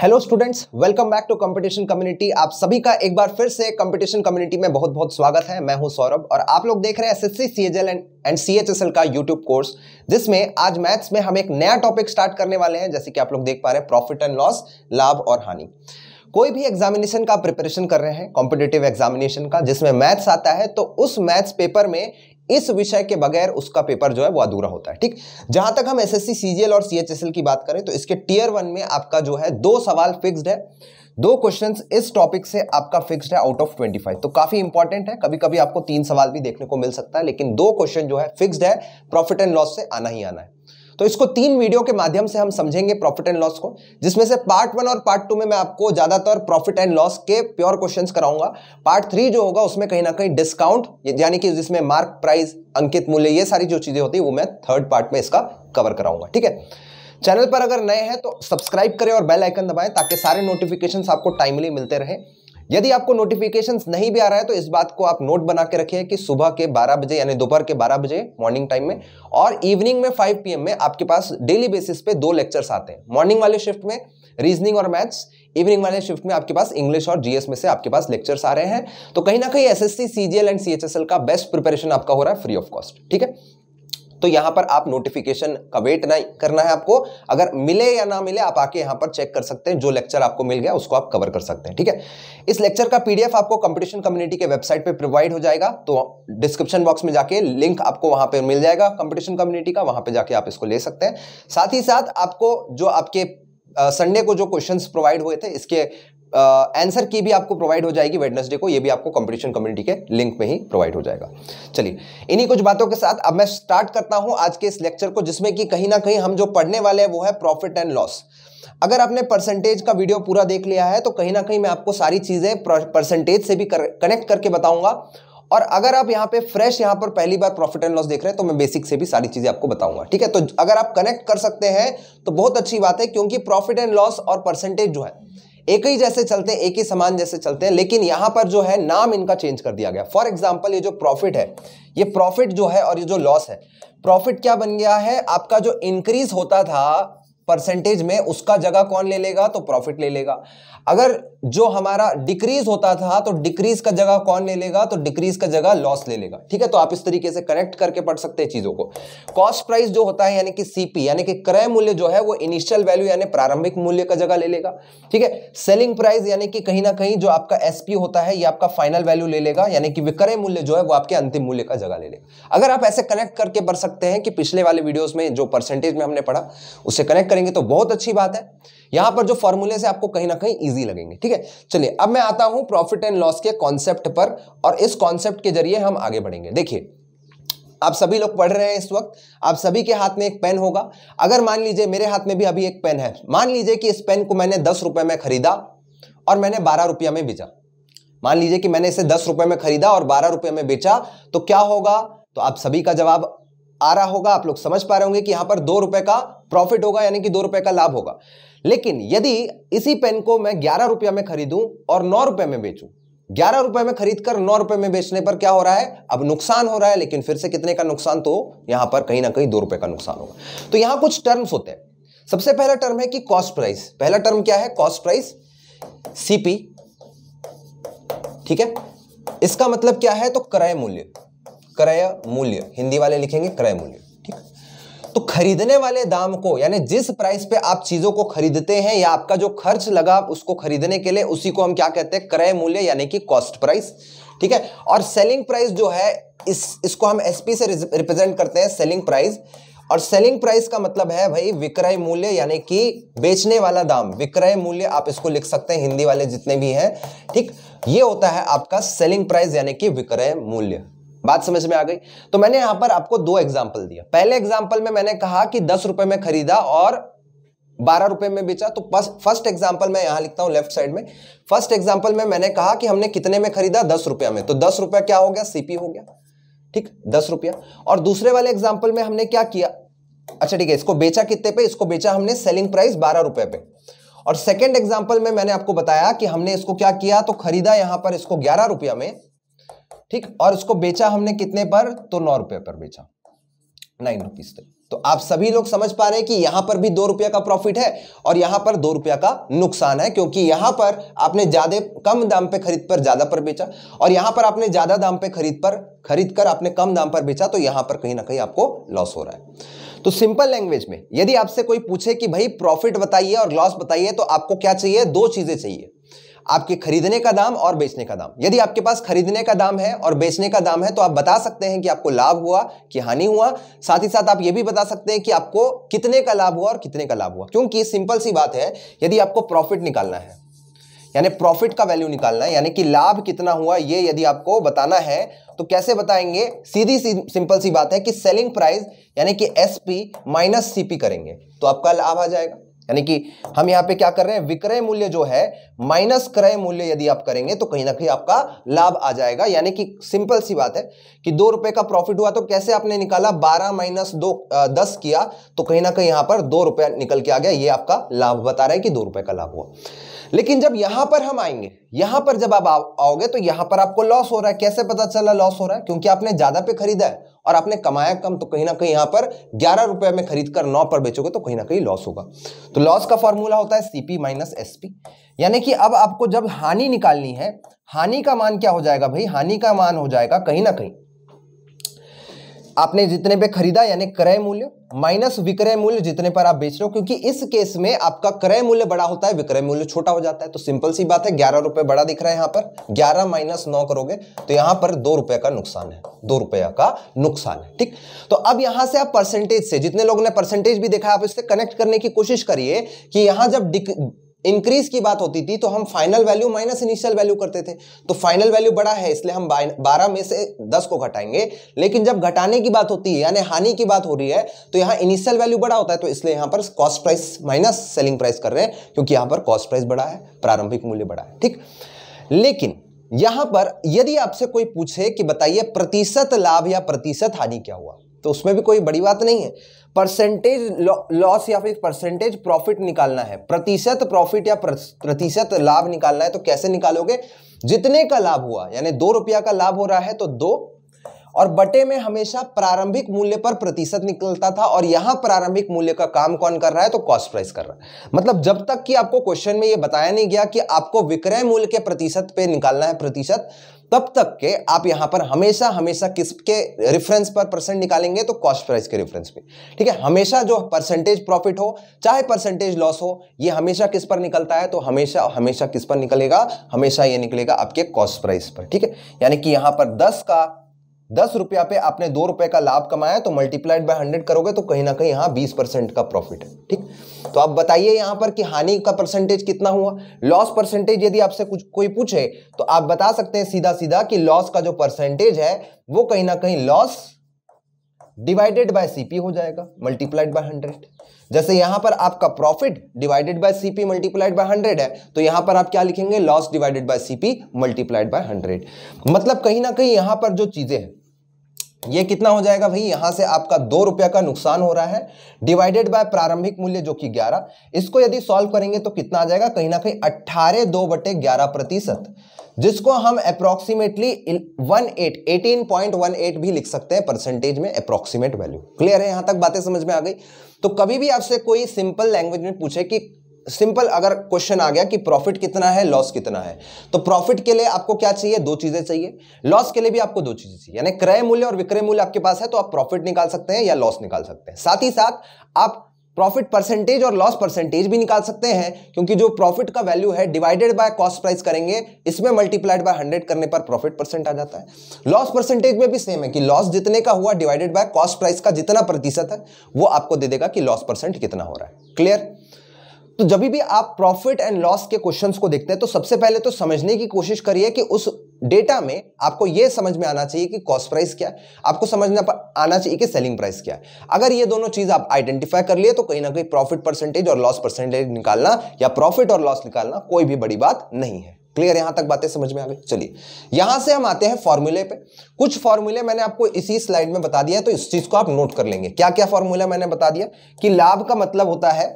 Hello students welcome back to competition community आप सभी का एक बार फिर से कंपटीशन कम्युनिटी में बहुत बहुत स्वागत है मैं हूं सौरभ और आप लोग देख रहे हैं SSC CHL and and CHSL का यूट्यूब कोर्स जिसमें आज मैथ्स में हम एक नया टॉपिक स्टार्ट करने वाले हैं जैसे कि आप लोग देख पा रहे हैं प्रॉफिट एंड लॉस लाभ और हानि कोई भी एग्जामिनेशन का प्रिपरेशन कर रहे हैं कॉम्पिटेटिव एग्जामिनेशन का जिसमें मैथ्स आता है तो उस मैथ्स पेपर में इस विषय के बगैर उसका पेपर जो है वो अधूरा होता है ठीक जहां तक हम एसएससी सीजीएल और सीएचएसएल की बात करें तो इसके टीयर वन में आपका जो है दो सवाल फिक्स्ड है दो क्वेश्चन इस टॉपिक से आपका फिक्स्ड है आउट ऑफ 25 तो काफी इंपॉर्टेंट है कभी कभी आपको तीन सवाल भी देखने को मिल सकता है लेकिन दो क्वेश्चन जो है फिक्स्ड है प्रॉफिट एंड लॉस से आना ही आना है तो इसको तीन वीडियो के माध्यम से हम समझेंगे प्रॉफिट एंड लॉस को जिसमें से पार्ट वन और पार्ट टू में मैं आपको ज़्यादातर प्रॉफिट एंड लॉस के प्योर क्वेश्चन कराऊंगा पार्ट थ्री जो होगा उसमें कहीं ना कहीं डिस्काउंट यानी कि जिसमें मार्क प्राइस अंकित मूल्य ये सारी जो चीज़ें होती है वो मैं थर्ड पार्ट में इसका कवर कराऊंगा ठीक है चैनल पर अगर नए हैं तो सब्सक्राइब करें और बेल आइकन दबाएं ताकि सारे नोटिफिकेशंस आपको टाइमली मिलते रहें यदि आपको नोटिफिकेशन नहीं भी आ रहा है तो इस बात को आप नोट बना के रखिए कि सुबह के 12 बजे यानी दोपहर के 12 बजे मॉर्निंग टाइम में और इवनिंग में 5 पीएम में आपके पास डेली बेसिस पे दो लेक्चर्स आते हैं मॉर्निंग वाले शिफ्ट में रीजनिंग और मैथ्स इवनिंग वाले शिफ्ट में आपके पास इंग्लिश और जीएस में से आपके पास लेक्चर्स आ रहे हैं तो कहीं ना कहीं S S C CGL and L का बेस्ट प्रिपरेशन आपका हो रहा है फ्री ऑफ कॉस्ट ठीक है तो यहां पर आप नोटिफिकेशन का वेट नहीं करना है आपको अगर मिले या ना मिले आप आके यहाँ पर चेक कर सकते हैं जो लेक्चर आपको मिल गया उसको आप कवर कर सकते हैं ठीक है इस लेक्चर का पीडीएफ आपको कंपटीशन कम्युनिटी के वेबसाइट पर प्रोवाइड हो जाएगा तो डिस्क्रिप्शन बॉक्स में जाके लिंक आपको वहां पर मिल जाएगा कंपटीशन कम्युनिटी का वहां पर जाके आप इसको ले सकते हैं साथ ही साथ आपको जो आपके संडे को जो क्वेश्चंस प्रोवाइड हुए थे इसके आंसर की भी आपको प्रोवाइड हो जाएगी वेडनेसडे को ये भी आपको कंपटीशन कम्युनिटी के लिंक में ही प्रोवाइड हो जाएगा चलिए इन्हीं कुछ बातों के साथ अब मैं स्टार्ट करता हूं आज के इस लेक्चर को जिसमें कि कहीं ना कहीं हम जो पढ़ने वाले हैं वो है प्रॉफिट एंड लॉस अगर आपने परसेंटेज का वीडियो पूरा देख लिया है तो कहीं ना कहीं मैं आपको सारी चीज़ें परसेंटेज से भी कर, कनेक्ट करके बताऊंगा और अगर आप यहाँ पे फ्रेश यहाँ पर पहली बार प्रॉफिट एंड लॉस देख रहे हैं तो मैं बेसिक से भी सारी चीज़ें आपको बताऊंगा ठीक है तो अगर आप कनेक्ट कर सकते हैं तो बहुत अच्छी बात है क्योंकि प्रॉफिट एंड लॉस और परसेंटेज जो है एक ही जैसे चलते हैं एक ही समान जैसे चलते हैं लेकिन यहां पर जो है नाम इनका चेंज कर दिया गया फॉर एग्जाम्पल ये जो प्रॉफिट है ये प्रॉफिट जो है और ये जो लॉस है प्रॉफिट क्या बन गया है आपका जो इंक्रीज होता था परसेंटेज में उसका जगह कौन ले लेगा तो प्रॉफिट ले लेगा अगर जो हमारा डिक्रीज होता था तो डिक्रीज का जगह कौन ले लेगा तो डिक्रीज का जगह लॉस ले लेगा ठीक है तो आप इस तरीके से कनेक्ट करके पढ़ सकते हैं चीजों को कॉस्ट प्राइस जो होता है यानी कि सीपी यानी कि क्रय मूल्य जो है वो इनिशियल वैल्यू यानी प्रारंभिक मूल्य का जगह ले लेगा ठीक है सेलिंग प्राइस यानी कि कहीं ना कहीं जो आपका एसपी होता है ये आपका फाइनल वैल्यू ले लेगा यानी कि विक्रय मूल्य जो है वो आपके अंतिम मूल्य का जगह ले लेगा अगर आप ऐसे कनेक्ट करके पढ़ सकते हैं कि पिछले वाले वीडियोस में जो परसेंटेज में हमने पढ़ा उसे कनेक्ट करेंगे तो बहुत अच्छी बात है यहां पर जो फॉर्मूले से आपको कहीं ना कहीं इजी लगेंगे ठीक है चलिए अब मैं आता हूं प्रॉफिट एंड लॉस के कॉन्सेप्ट पर और इस कॉन्सेप्ट के जरिए हम आगे बढ़ेंगे देखिए आप सभी लोग पढ़ रहे हैं इस वक्त आप सभी के हाथ में एक पेन होगा अगर मान लीजिए मेरे हाथ में भी अभी एक पेन है मान लीजिए कि इस पेन को मैंने दस रुपए में खरीदा और मैंने बारह रुपया में बेचा मान लीजिए कि मैंने इसे दस रुपए में खरीदा और बारह रुपए में बेचा तो क्या होगा तो आप सभी का जवाब आ रहा होगा आप लोग समझ पा रहे होंगे कि यहां पर दो रुपए का प्रॉफिट होगा यानी कि दो रुपए का लाभ होगा लेकिन यदि इसी पेन को मैं ग्यारह रुपया में खरीदूं और नौ रुपए में बेचूं ग्यारह रुपए में खरीदकर नौ रुपए में बेचने पर क्या हो रहा है अब नुकसान हो रहा है लेकिन फिर से कितने का नुकसान तो यहां पर कहीं ना कहीं दो रुपए का नुकसान होगा तो यहां कुछ टर्म्स होते हैं सबसे पहला टर्म है कि कॉस्ट प्राइस पहला टर्म क्या है कॉस्ट प्राइस सीपी ठीक है इसका मतलब क्या है तो क्रय मूल्य क्रय मूल्य हिंदी वाले लिखेंगे क्रय मूल्य ठीक है तो खरीदने वाले दाम को यानी जिस प्राइस पे आप चीजों को खरीदते हैं या आपका जो खर्च लगा उसको खरीदने के लिए उसी को हम क्या कहते हैं क्रय मूल्य यानी कि कॉस्ट प्राइस ठीक है और सेलिंग प्राइस जो है इस इसको हम एसपी से रिप्रेजेंट करते हैं सेलिंग प्राइस और सेलिंग प्राइस का मतलब है भाई विक्रय मूल्य यानी कि बेचने वाला दाम विक्रय मूल्य आप इसको लिख सकते हैं हिंदी वाले जितने भी हैं ठीक ये होता है आपका सेलिंग प्राइस यानी कि विक्रय मूल्य बात समझ में आ गई तो मैंने यहां पर आपको दो एग्जाम्पल दिया पहले एग्जाम्पल में मैंने कहा कि दस रुपए में खरीदा और बारह रुपए में बेचा तो फर्स्ट एग्जाम्पल मैं यहां लिखता हूं लेफ्ट साइड में फर्स्ट एग्जाम्पल में मैंने कहा कि हमने कितने में खरीदा दस रुपया में तो दस रुपया क्या हो गया सीपी हो गया ठीक दस रुपया और दूसरे वाले एग्जाम्पल में हमने क्या किया अच्छा ठीक है इसको बेचा कितने पे इसको बेचा हमने सेलिंग प्राइस बारह रुपए पे और सेकेंड एग्जाम्पल में मैंने आपको बताया कि हमने इसको क्या किया तो खरीदा यहां पर इसको ग्यारह रुपया में ठीक और इसको बेचा हमने कितने पर तो नौ रुपये पर बेचा नाइन रुपीज तक तो आप सभी लोग समझ पा रहे हैं कि यहां पर भी दो रुपया का प्रॉफिट है और यहां पर दो रुपया का नुकसान है क्योंकि यहां पर आपने ज्यादा कम दाम पे खरीद पर ज्यादा पर बेचा और यहां पर आपने ज्यादा दाम पे खरीद पर खरीद कर आपने कम दाम पर बेचा तो यहां पर कहीं ना कहीं आपको लॉस हो रहा है तो सिंपल लैंग्वेज में यदि आपसे कोई पूछे कि भाई प्रॉफिट बताइए और लॉस बताइए तो आपको क्या चाहिए दो चीजें चाहिए आपके खरीदने का दाम और बेचने का दाम यदि आपके पास खरीदने का दाम है और बेचने का दाम है तो आप बता सकते हैं कि आपको लाभ हुआ कि हानि हुआ साथ ही साथ आप यह भी बता सकते हैं कि आपको कितने का लाभ हुआ और कितने का लाभ हुआ क्योंकि सिंपल सी बात है यदि आपको प्रॉफिट निकालना है यानी प्रॉफिट का वैल्यू निकालना है यानी कि लाभ कितना हुआ ये यदि आपको बताना है तो कैसे बताएंगे सीधी सी सिंपल सी बात है कि सेलिंग प्राइस यानी कि एस पी माइनस सी करेंगे तो आपका लाभ आ जाएगा यानी कि हम यहाँ पे क्या कर रहे हैं विक्रय मूल्य जो है माइनस क्रय मूल्य यदि आप करेंगे तो कहीं ना कहीं आपका लाभ आ जाएगा यानी कि सिंपल सी बात है कि दो रुपए का प्रॉफिट हुआ तो कैसे आपने निकाला बारह माइनस दो आ, दस किया तो कहीं ना कहीं यहां पर दो रुपया निकल के आ गया ये आपका लाभ बता रहा है कि दो रुपए का लाभ हुआ लेकिन जब यहां पर हम आएंगे यहां पर जब आप आओगे तो यहां पर आपको लॉस हो रहा है कैसे पता चला लॉस हो रहा है क्योंकि आपने ज्यादा पे खरीदा है और आपने कमाया कम तो कहीं ना कहीं यहाँ पर ग्यारह रुपये में खरीद कर नौ पर बेचोगे तो कहीं ना कहीं लॉस होगा तो लॉस का फॉर्मूला होता है C P minus S P यानी कि अब आपको जब हानि निकालनी है हानि का मान क्या हो जाएगा भाई हानि का मान हो जाएगा कहीं ना कहीं आपने जितने पे खरीदा यानी क्रय मूल्य माइनस विक्रय मूल्य जितने पर आप बेच रहे हो क्योंकि इस केस में आपका क्रय मूल्य बड़ा होता है विक्रय मूल्य छोटा हो जाता है तो सिंपल सी बात है ग्यारह रुपए बड़ा दिख रहा है यहां पर ग्यारह माइनस नौ करोगे तो यहां पर दो रुपए का नुकसान है दो रुपया का नुकसान है ठीक तो अब यहां से आप परसेंटेज से जितने लोगों ने परसेंटेज भी देखा आप इससे कनेक्ट करने की कोशिश करिए कि यहां जब इंक्रीज की बात होती थी तो हम final value minus initial value करते थे तो फाइनल वैल्यू बड़ा है इसलिए हम बारह में से दस को घटाएंगे लेकिन जब घटाने की बात होती है यानी हानि की बात हो रही है तो यहाँ इनिशियल वैल्यू बड़ा होता है तो इसलिए यहाँ पर cost price minus selling price कर रहे हैं क्योंकि यहाँ पर कॉस्ट प्राइस बड़ा है प्रारंभिक मूल्य बड़ा है ठीक लेकिन यहां पर यदि आपसे कोई पूछे कि बताइए प्रतिशत लाभ या प्रतिशत हानि क्या हुआ तो उसमें भी कोई बड़ी बात नहीं है परसेंटेज लॉस या फिर परसेंटेज प्रॉफिट निकालना है प्रतिशत प्रॉफिट या प्रतिशत लाभ निकालना है तो कैसे निकालोगे जितने का लाभ हुआ यानी दो रुपया का लाभ हो रहा है तो दो और बटे में हमेशा प्रारंभिक मूल्य पर प्रतिशत निकलता था और यहां प्रारंभिक मूल्य का काम कौन कर रहा है तो कॉस्ट प्राइस कर रहा है मतलब जब तक कि आपको क्वेश्चन में यह बताया नहीं गया कि आपको विक्रय मूल्य के प्रतिशत पे निकालना है प्रतिशत तब तक के आप यहां पर हमेशा हमेशा किसके रेफरेंस पर परसेंट निकालेंगे तो कॉस्ट प्राइस के रेफरेंस पे ठीक है हमेशा जो परसेंटेज प्रॉफिट हो चाहे परसेंटेज लॉस हो ये हमेशा किस पर निकलता है तो हमेशा हमेशा किस पर निकलेगा हमेशा ये निकलेगा आपके कॉस्ट प्राइस पर ठीक है यानी कि यहां पर दस का दस रुपया पे आपने दो रुपए का लाभ कमाया तो मल्टीप्लाइड बाय हंड्रेड करोगे तो कहीं ना कहीं यहाँ बीस परसेंट का प्रॉफिट है ठीक तो आप बताइए यहाँ पर कि हानि का परसेंटेज कितना हुआ लॉस परसेंटेज यदि आपसे कुछ कोई पूछे तो आप बता सकते हैं सीधा सीधा कि लॉस का जो परसेंटेज है वो कहीं ना कहीं लॉस डिवाइडेड बाय सीपी हो जाएगा मल्टीप्लाइड बाय हंड्रेड जैसे यहां पर आपका profit divided by CP multiplied by hundred है तो यहां पर आप क्या लिखेंगे loss divided by CP multiplied by hundred मतलब कहीं ना कहीं यहां पर जो चीजें हैं ये कितना हो जाएगा भाई यहां से आपका दो रुपया का नुकसान हो रहा है डिवाइडेड बाय प्रारंभिक मूल्य जो कि ग्यारह इसको यदि सॉल्व करेंगे तो कितना आ जाएगा कहीं ना कहीं अट्ठारह दो बटे ग्यारह प्रतिशत जिसको हम approximately one eight eighteen point one eight भी लिख सकते हैं परसेंटेज में अप्रोक्सीमेट वैल्यू क्लियर है यहां तक बातें समझ में आ गई तो कभी भी आपसे कोई सिंपल लैंग्वेज में पूछे कि सिंपल अगर क्वेश्चन आ गया कि प्रॉफिट कितना है लॉस कितना है तो प्रॉफिट के लिए आपको क्या चाहिए दो चीजें चाहिए लॉस के लिए भी आपको दो चीजें चाहिए यानी क्रय मूल्य और विक्रय मूल्य आपके पास है तो आप प्रॉफिट निकाल सकते हैं या लॉस निकाल सकते हैं साथ ही साथ आप प्रॉफिट परसेंटेज और लॉस परसेंटेज भी निकाल सकते हैं क्योंकि जो प्रॉफिट का वैल्यू है डिवाइडेड बाय कॉस्ट प्राइस करेंगे इसमें मल्टीप्लाइड बाय हंड्रेड करने पर प्रॉफिट परसेंट आ जाता है लॉस परसेंटेज में भी सेम है कि लॉस जितने का हुआ डिवाइडेड बाय कॉस्ट प्राइस का जितना प्रतिशत है वो आपको दे देगा कि लॉस परसेंट कितना हो रहा है क्लियर तो जब भी आप प्रॉफिट एंड लॉस के क्वेश्चंस को देखते हैं तो सबसे पहले तो समझने की कोशिश करिए कि उस डेटा में आपको यह समझ में आना चाहिए कि कॉस्ट प्राइस क्या है आपको समझना पर आना चाहिए कि सेलिंग प्राइस क्या है अगर ये दोनों चीज आप आइडेंटिफाई कर लिए तो कहीं ना कहीं प्रॉफिट परसेंटेज और लॉस परसेंटेज निकालना या प्रॉफिट और लॉस निकालना कोई भी बड़ी बात नहीं है क्लियर यहां तक बातें समझ में आ गई चलिए यहां से हम आते हैं फॉर्मूले पे कुछ फॉर्मूले मैंने आपको इसी स्लाइड में बता दिया तो इस चीज को आप नोट कर लेंगे क्या क्या फॉर्मूला मैंने बता दिया कि लाभ का मतलब होता है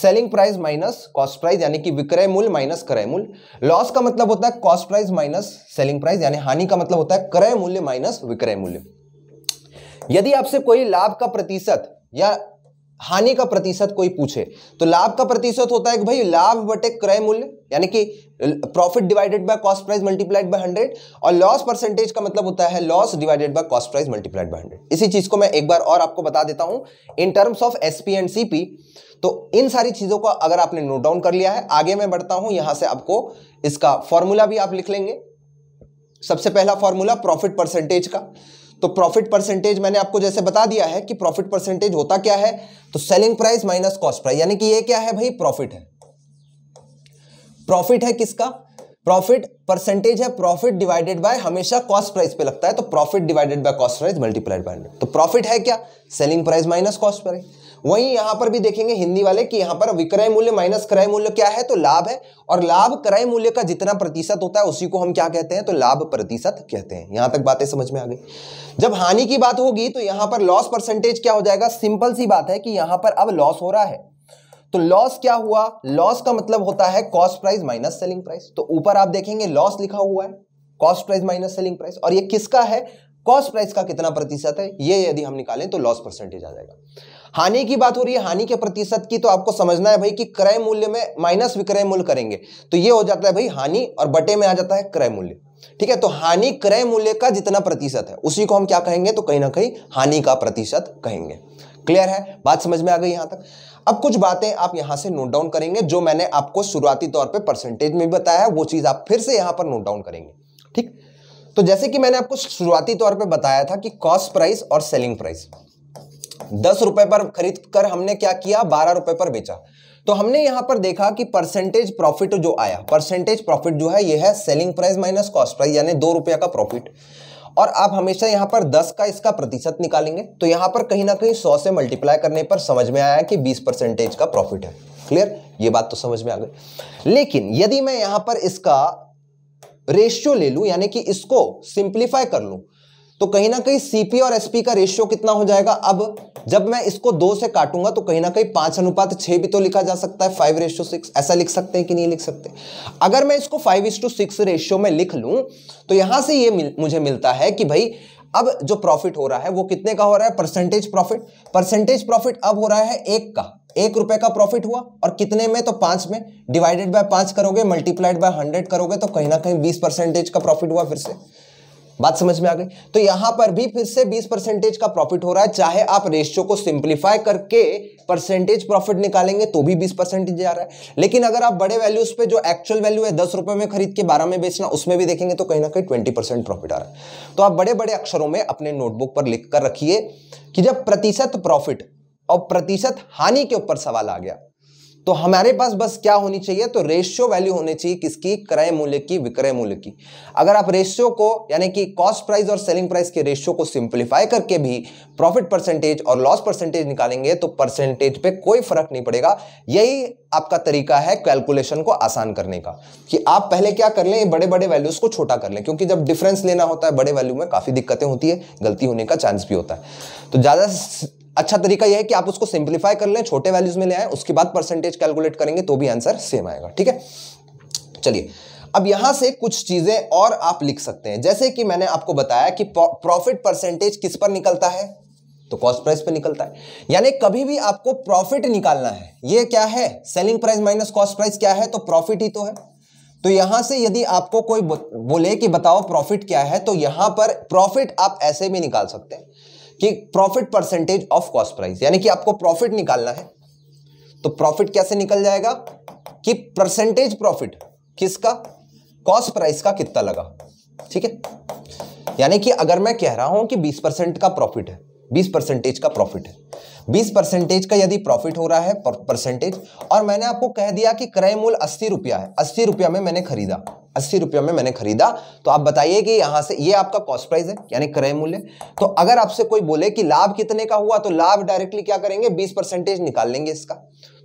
selling price minus cost price यानी कि विक्रय मूल्य माइनस क्रय मूल्य लॉस का मतलब होता है cost price minus selling price यानी हानि का मतलब होता है क्रय मूल्य माइनस विक्रय मूल्य यदि आपसे कोई लाभ का प्रतिशत या हानि का प्रतिशत कोई पूछे तो लाभ का प्रतिशत होता है कि भाई लाभ बटे क्रय मूल्य यानी कि profit divided by cost price multiplied by hundred और लॉस परसेंटेज का मतलब होता है loss divided by cost price multiplied by hundred इसी चीज को मैं एक बार और आपको बता देता हूं in terms of SP and CP तो इन सारी चीज़ों को अगर आपने नोट डाउन कर लिया है आगे मैं बढ़ता हूं यहां से आपको इसका फॉर्मूला भी आप लिख लेंगे सबसे पहला फॉर्मूला प्रॉफिट परसेंटेज का तो प्रॉफिट परसेंटेज मैंने आपको जैसे बता दिया है कि प्रॉफिट परसेंटेज होता क्या है तो selling price minus cost price यानी कि ये क्या है भाई प्रॉफिट है प्रॉफिट है किसका प्रॉफिट परसेंटेज है प्रॉफिट डिवाइडेड बाय हमेशा कॉस्ट प्राइस पे लगता है तो profit divided by cost price multiplied by तो प्रॉफिट है क्या selling price minus cost price वहीं यहां पर भी देखेंगे हिंदी वाले कि यहां पर विक्रय मूल्य माइनस क्रय मूल्य क्या है तो लाभ है और लाभ क्रय मूल्य का जितना प्रतिशत होता है उसी को हम क्या कहते हैं तो लाभ प्रतिशत कहते हैं यहां तक बातें समझ में आ गई जब हानि की बात होगी तो यहां पर लॉस परसेंटेज क्या हो जाएगा सिंपल सी बात है कि यहां पर अब लॉस हो रहा है तो लॉस क्या हुआ लॉस का मतलब होता है cost price minus selling price तो ऊपर आप देखेंगे लॉस लिखा हुआ है cost price minus selling price और ये किसका है कॉस्ट प्राइस का कितना प्रतिशत है ये यदि हम निकालें तो लॉस परसेंटेज आ जाएगा हानि की बात हो रही है हानि के प्रतिशत की तो आपको समझना है भाई कि क्रय मूल्य में माइनस विक्रय मूल्य करेंगे तो ये हो जाता है भाई हानि और बटे में आ जाता है क्रय मूल्य ठीक है तो हानि क्रय मूल्य का जितना प्रतिशत है उसी को हम क्या कहेंगे तो कहीं ना कहीं हानि का प्रतिशत कहेंगे क्लियर है बात समझ में आ गई यहां तक अब कुछ बातें आप यहां से नोट डाउन करेंगे जो मैंने आपको शुरुआती तौर पे परसेंटेज में भी बताया है वो चीज आप फिर से यहां पर नोट डाउन करेंगे ठीक तो जैसे कि मैंने आपको शुरुआती तौर पे बताया था कि कॉस्ट प्राइस और सेलिंग प्राइस दस रुपए पर खरीद कर हमने क्या किया बारह रुपए पर बेचा तो हमने यहां पर देखा कि परसेंटेज प्रॉफिट जो आया परसेंटेज प्रॉफिट जो है यह है selling price minus cost price यानी दो रुपया का प्रॉफिट और आप हमेशा यहां पर 10 का इसका प्रतिशत निकालेंगे तो यहां पर कहीं ना कहीं 100 से मल्टीप्लाई करने पर समझ में आया कि 20 परसेंटेज का प्रॉफिट है क्लियर ये बात तो समझ में आ गई लेकिन यदि मैं यहां पर इसका रेशियो ले लू यानी कि इसको सिंप्लीफाई कर लू तो कहीं ना कहीं सीपी और एसपी का रेशियो कितना हो जाएगा अब जब मैं इसको दो से काटूंगा तो कहीं ना कहीं पांच अनुपात छह भी तो लिखा जा सकता है फाइव रेशियो सिक्स ऐसा लिख सकते हैं कि नहीं लिख सकते अगर मैं इसको फाइव इस टू सिक्स रेशियो में लिख लूं तो यहां से ये मिल, मुझे मिलता है कि भाई अब जो प्रॉफिट हो रहा है वो कितने का हो रहा है परसेंटेज प्रॉफिट परसेंटेज प्रॉफिट अब हो रहा है एक का एक रुपए का प्रॉफिट हुआ और कितने में तो पांच में डिवाइडेड बाय पांच करोगे मल्टीप्लाइड बाय हंड्रेड करोगे तो कहीं ना कहीं बीस परसेंटेज का प्रॉफिट हुआ फिर से बात समझ में आ गई तो यहां पर भी फिर से 20 परसेंटेज का प्रॉफिट हो रहा है चाहे आप रेशियो को सिंप्लीफाई करके परसेंटेज प्रॉफिट निकालेंगे तो भी 20 परसेंटेज आ रहा है लेकिन अगर आप बड़े वैल्यूज पे जो एक्चुअल वैल्यू है दस रुपए में खरीद के बारह में बेचना उसमें भी देखेंगे तो कहीं ना कहीं ट्वेंटी प्रॉफिट आ रहा है तो आप बड़े बड़े अक्षरों में अपने नोटबुक पर लिख कर रखिए कि जब प्रतिशत प्रॉफिट और प्रतिशत हानि के ऊपर सवाल आ गया तो हमारे पास बस क्या होनी चाहिए तो रेशियो वैल्यू होनी चाहिए किसकी क्रय मूल्य की विक्रय मूल्य की अगर आप रेशियो को यानी कि कॉस्ट प्राइस और सेलिंग प्राइस के रेशियो को सिंप्लीफाई करके भी प्रॉफिट परसेंटेज और लॉस परसेंटेज निकालेंगे तो परसेंटेज पे कोई फर्क नहीं पड़ेगा यही आपका तरीका है कैलकुलेशन को आसान करने का कि आप पहले क्या कर लें बड़े बड़े वैल्यूज को छोटा कर लें क्योंकि जब डिफरेंस लेना होता है बड़े वैल्यू में काफी दिक्कतें होती है गलती होने का चांस भी होता है तो ज्यादा अच्छा तरीका यह है कि आप उसको सिंप्लीफाई कर लें छोटे वैल्यूज में ले आए उसके बाद परसेंटेज कैलकुलेट करेंगे तो भी आंसर सेम आएगा ठीक है चलिए अब यहां से कुछ चीजें और आप लिख सकते हैं जैसे कि मैंने आपको बताया कि प्रॉफिट परसेंटेज किस पर निकलता है तो कॉस्ट प्राइस पे निकलता है यानी कभी भी आपको प्रॉफिट निकालना है ये क्या है selling price minus cost price क्या है तो प्रॉफिट ही तो है तो यहां से यदि आपको कोई बोले कि बताओ प्रॉफिट क्या है तो यहां पर प्रॉफिट आप ऐसे भी निकाल सकते हैं कि profit percentage of cost price यानी कि आपको प्रॉफिट निकालना है तो प्रॉफिट कैसे निकल जाएगा कि परसेंटेज प्रॉफिट किसका कॉस्ट प्राइस का कितना लगा ठीक है यानी कि अगर मैं कह रहा हूं कि 20 परसेंट का प्रॉफिट है 20 परसेंटेज का प्रॉफिट है 20 परसेंटेज का यदि प्रॉफिट हो रहा है परसेंटेज और मैंने आपको कह दिया कि क्रय मूल अस्सी रुपया है अस्सी रुपया में मैंने खरीदा अस्सी रुपये में मैंने खरीदा तो आप बताइए कि यहाँ से ये आपका कॉस्ट प्राइस है यानी क्रय मूल्य तो अगर आपसे कोई बोले कि लाभ कितने का हुआ तो लाभ डायरेक्टली क्या करेंगे बीस परसेंटेज निकाल लेंगे इसका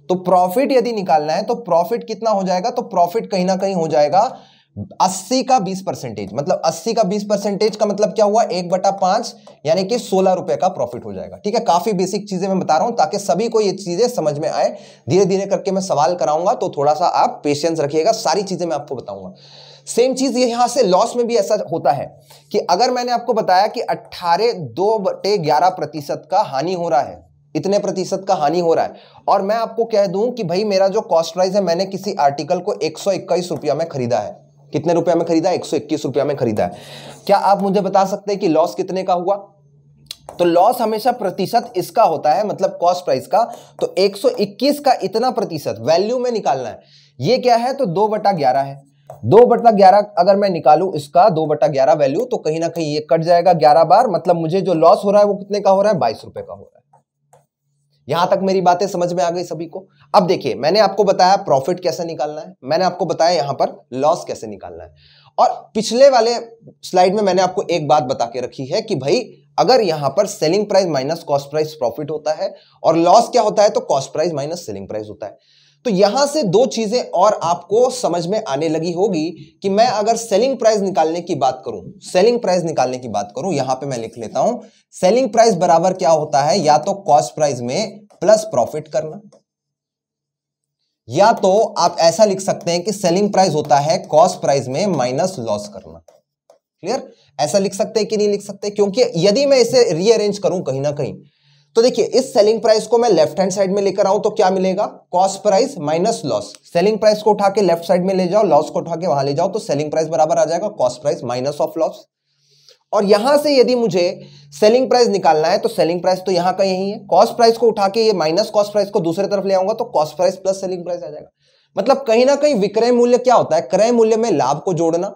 तो प्रॉफिट यदि निकालना है तो प्रॉफिट कितना हो जाएगा तो प्रॉफिट कहीं ना कहीं हो जाएगा अस्सी का बीस परसेंटेज मतलब अस्सी का बीस परसेंटेज का मतलब क्या हुआ एक बटा पांच यानी कि सोलह रुपए का प्रॉफिट हो जाएगा ठीक है काफी बेसिक चीजें मैं बता रहा हूं ताकि सभी को ये चीजें समझ में आए धीरे धीरे करके मैं सवाल कराऊंगा तो थोड़ा सा आप पेशेंस रखिएगा सारी चीजें मैं आपको बताऊंगा सेम चीज ये यहां से लॉस में भी ऐसा होता है कि अगर मैंने आपको बताया कि अट्ठारह दो बटे ग्यारह प्रतिशत का हानि हो रहा है इतने प्रतिशत का हानि हो रहा है और मैं आपको कह दूं कि भाई मेरा जो कॉस्ट प्राइस है मैंने किसी आर्टिकल को एक रुपया में खरीदा है कितने रुपया में खरीदा एक सौ इक्कीस रुपया में खरीदा है क्या आप मुझे बता सकते हैं कि लॉस कितने का हुआ तो लॉस हमेशा प्रतिशत इसका होता है मतलब कॉस्ट प्राइस का तो 121 का इतना प्रतिशत वैल्यू में निकालना है ये क्या है तो दो बटा ग्यारह है दो बटा ग्यारह अगर मैं निकालू इसका दो बटा ग्यारह वैल्यू तो कहीं ना कहीं ये कट जाएगा ग्यारह बार मतलब मुझे जो लॉस हो रहा है वो कितने का हो रहा है बाईस रुपए का हो रहा है यहां तक मेरी बातें समझ में आ गई सभी को अब देखिए मैंने आपको बताया प्रॉफिट कैसे निकालना है मैंने आपको बताया यहां पर लॉस कैसे निकालना है और पिछले वाले स्लाइड में मैंने आपको एक बात बता के रखी है कि भाई अगर यहां पर selling price minus cost price profit होता है और लॉस क्या होता है तो cost price minus selling price होता है तो यहां से दो चीजें और आपको समझ में आने लगी होगी कि मैं अगर सेलिंग प्राइस निकालने की बात करूं सेलिंग प्राइस निकालने की बात करूं यहां पे मैं लिख लेता हूं सेलिंग प्राइस बराबर क्या होता है या तो कॉस्ट प्राइस में प्लस प्रॉफिट करना या तो आप ऐसा लिख सकते हैं कि सेलिंग प्राइस होता है कॉस्ट प्राइस में माइनस लॉस करना क्लियर ऐसा लिख सकते हैं कि नहीं लिख सकते क्योंकि यदि मैं इसे रीअरेंज करूं कहीं ना कहीं तो देखिए इस सेलिंग प्राइस को मैं लेफ्ट हैंड साइड में लेकर आऊं तो क्या मिलेगा cost price minus loss selling price को उठा के लेफ्ट साइड में ले जाओ लॉस को उठा के वहां ले जाओ तो सेलिंग प्राइस बराबर आ जाएगा cost price minus of loss और यहां से यदि मुझे सेलिंग प्राइस निकालना है तो सेलिंग प्राइस तो यहां का यही है कॉस्ट प्राइस को उठा के ये माइनस कॉस्ट प्राइस को दूसरे तरफ ले आऊंगा तो cost price plus selling price आ जाएगा मतलब कहीं ना कहीं विक्रय मूल्य क्या होता है क्रय मूल्य में लाभ को जोड़ना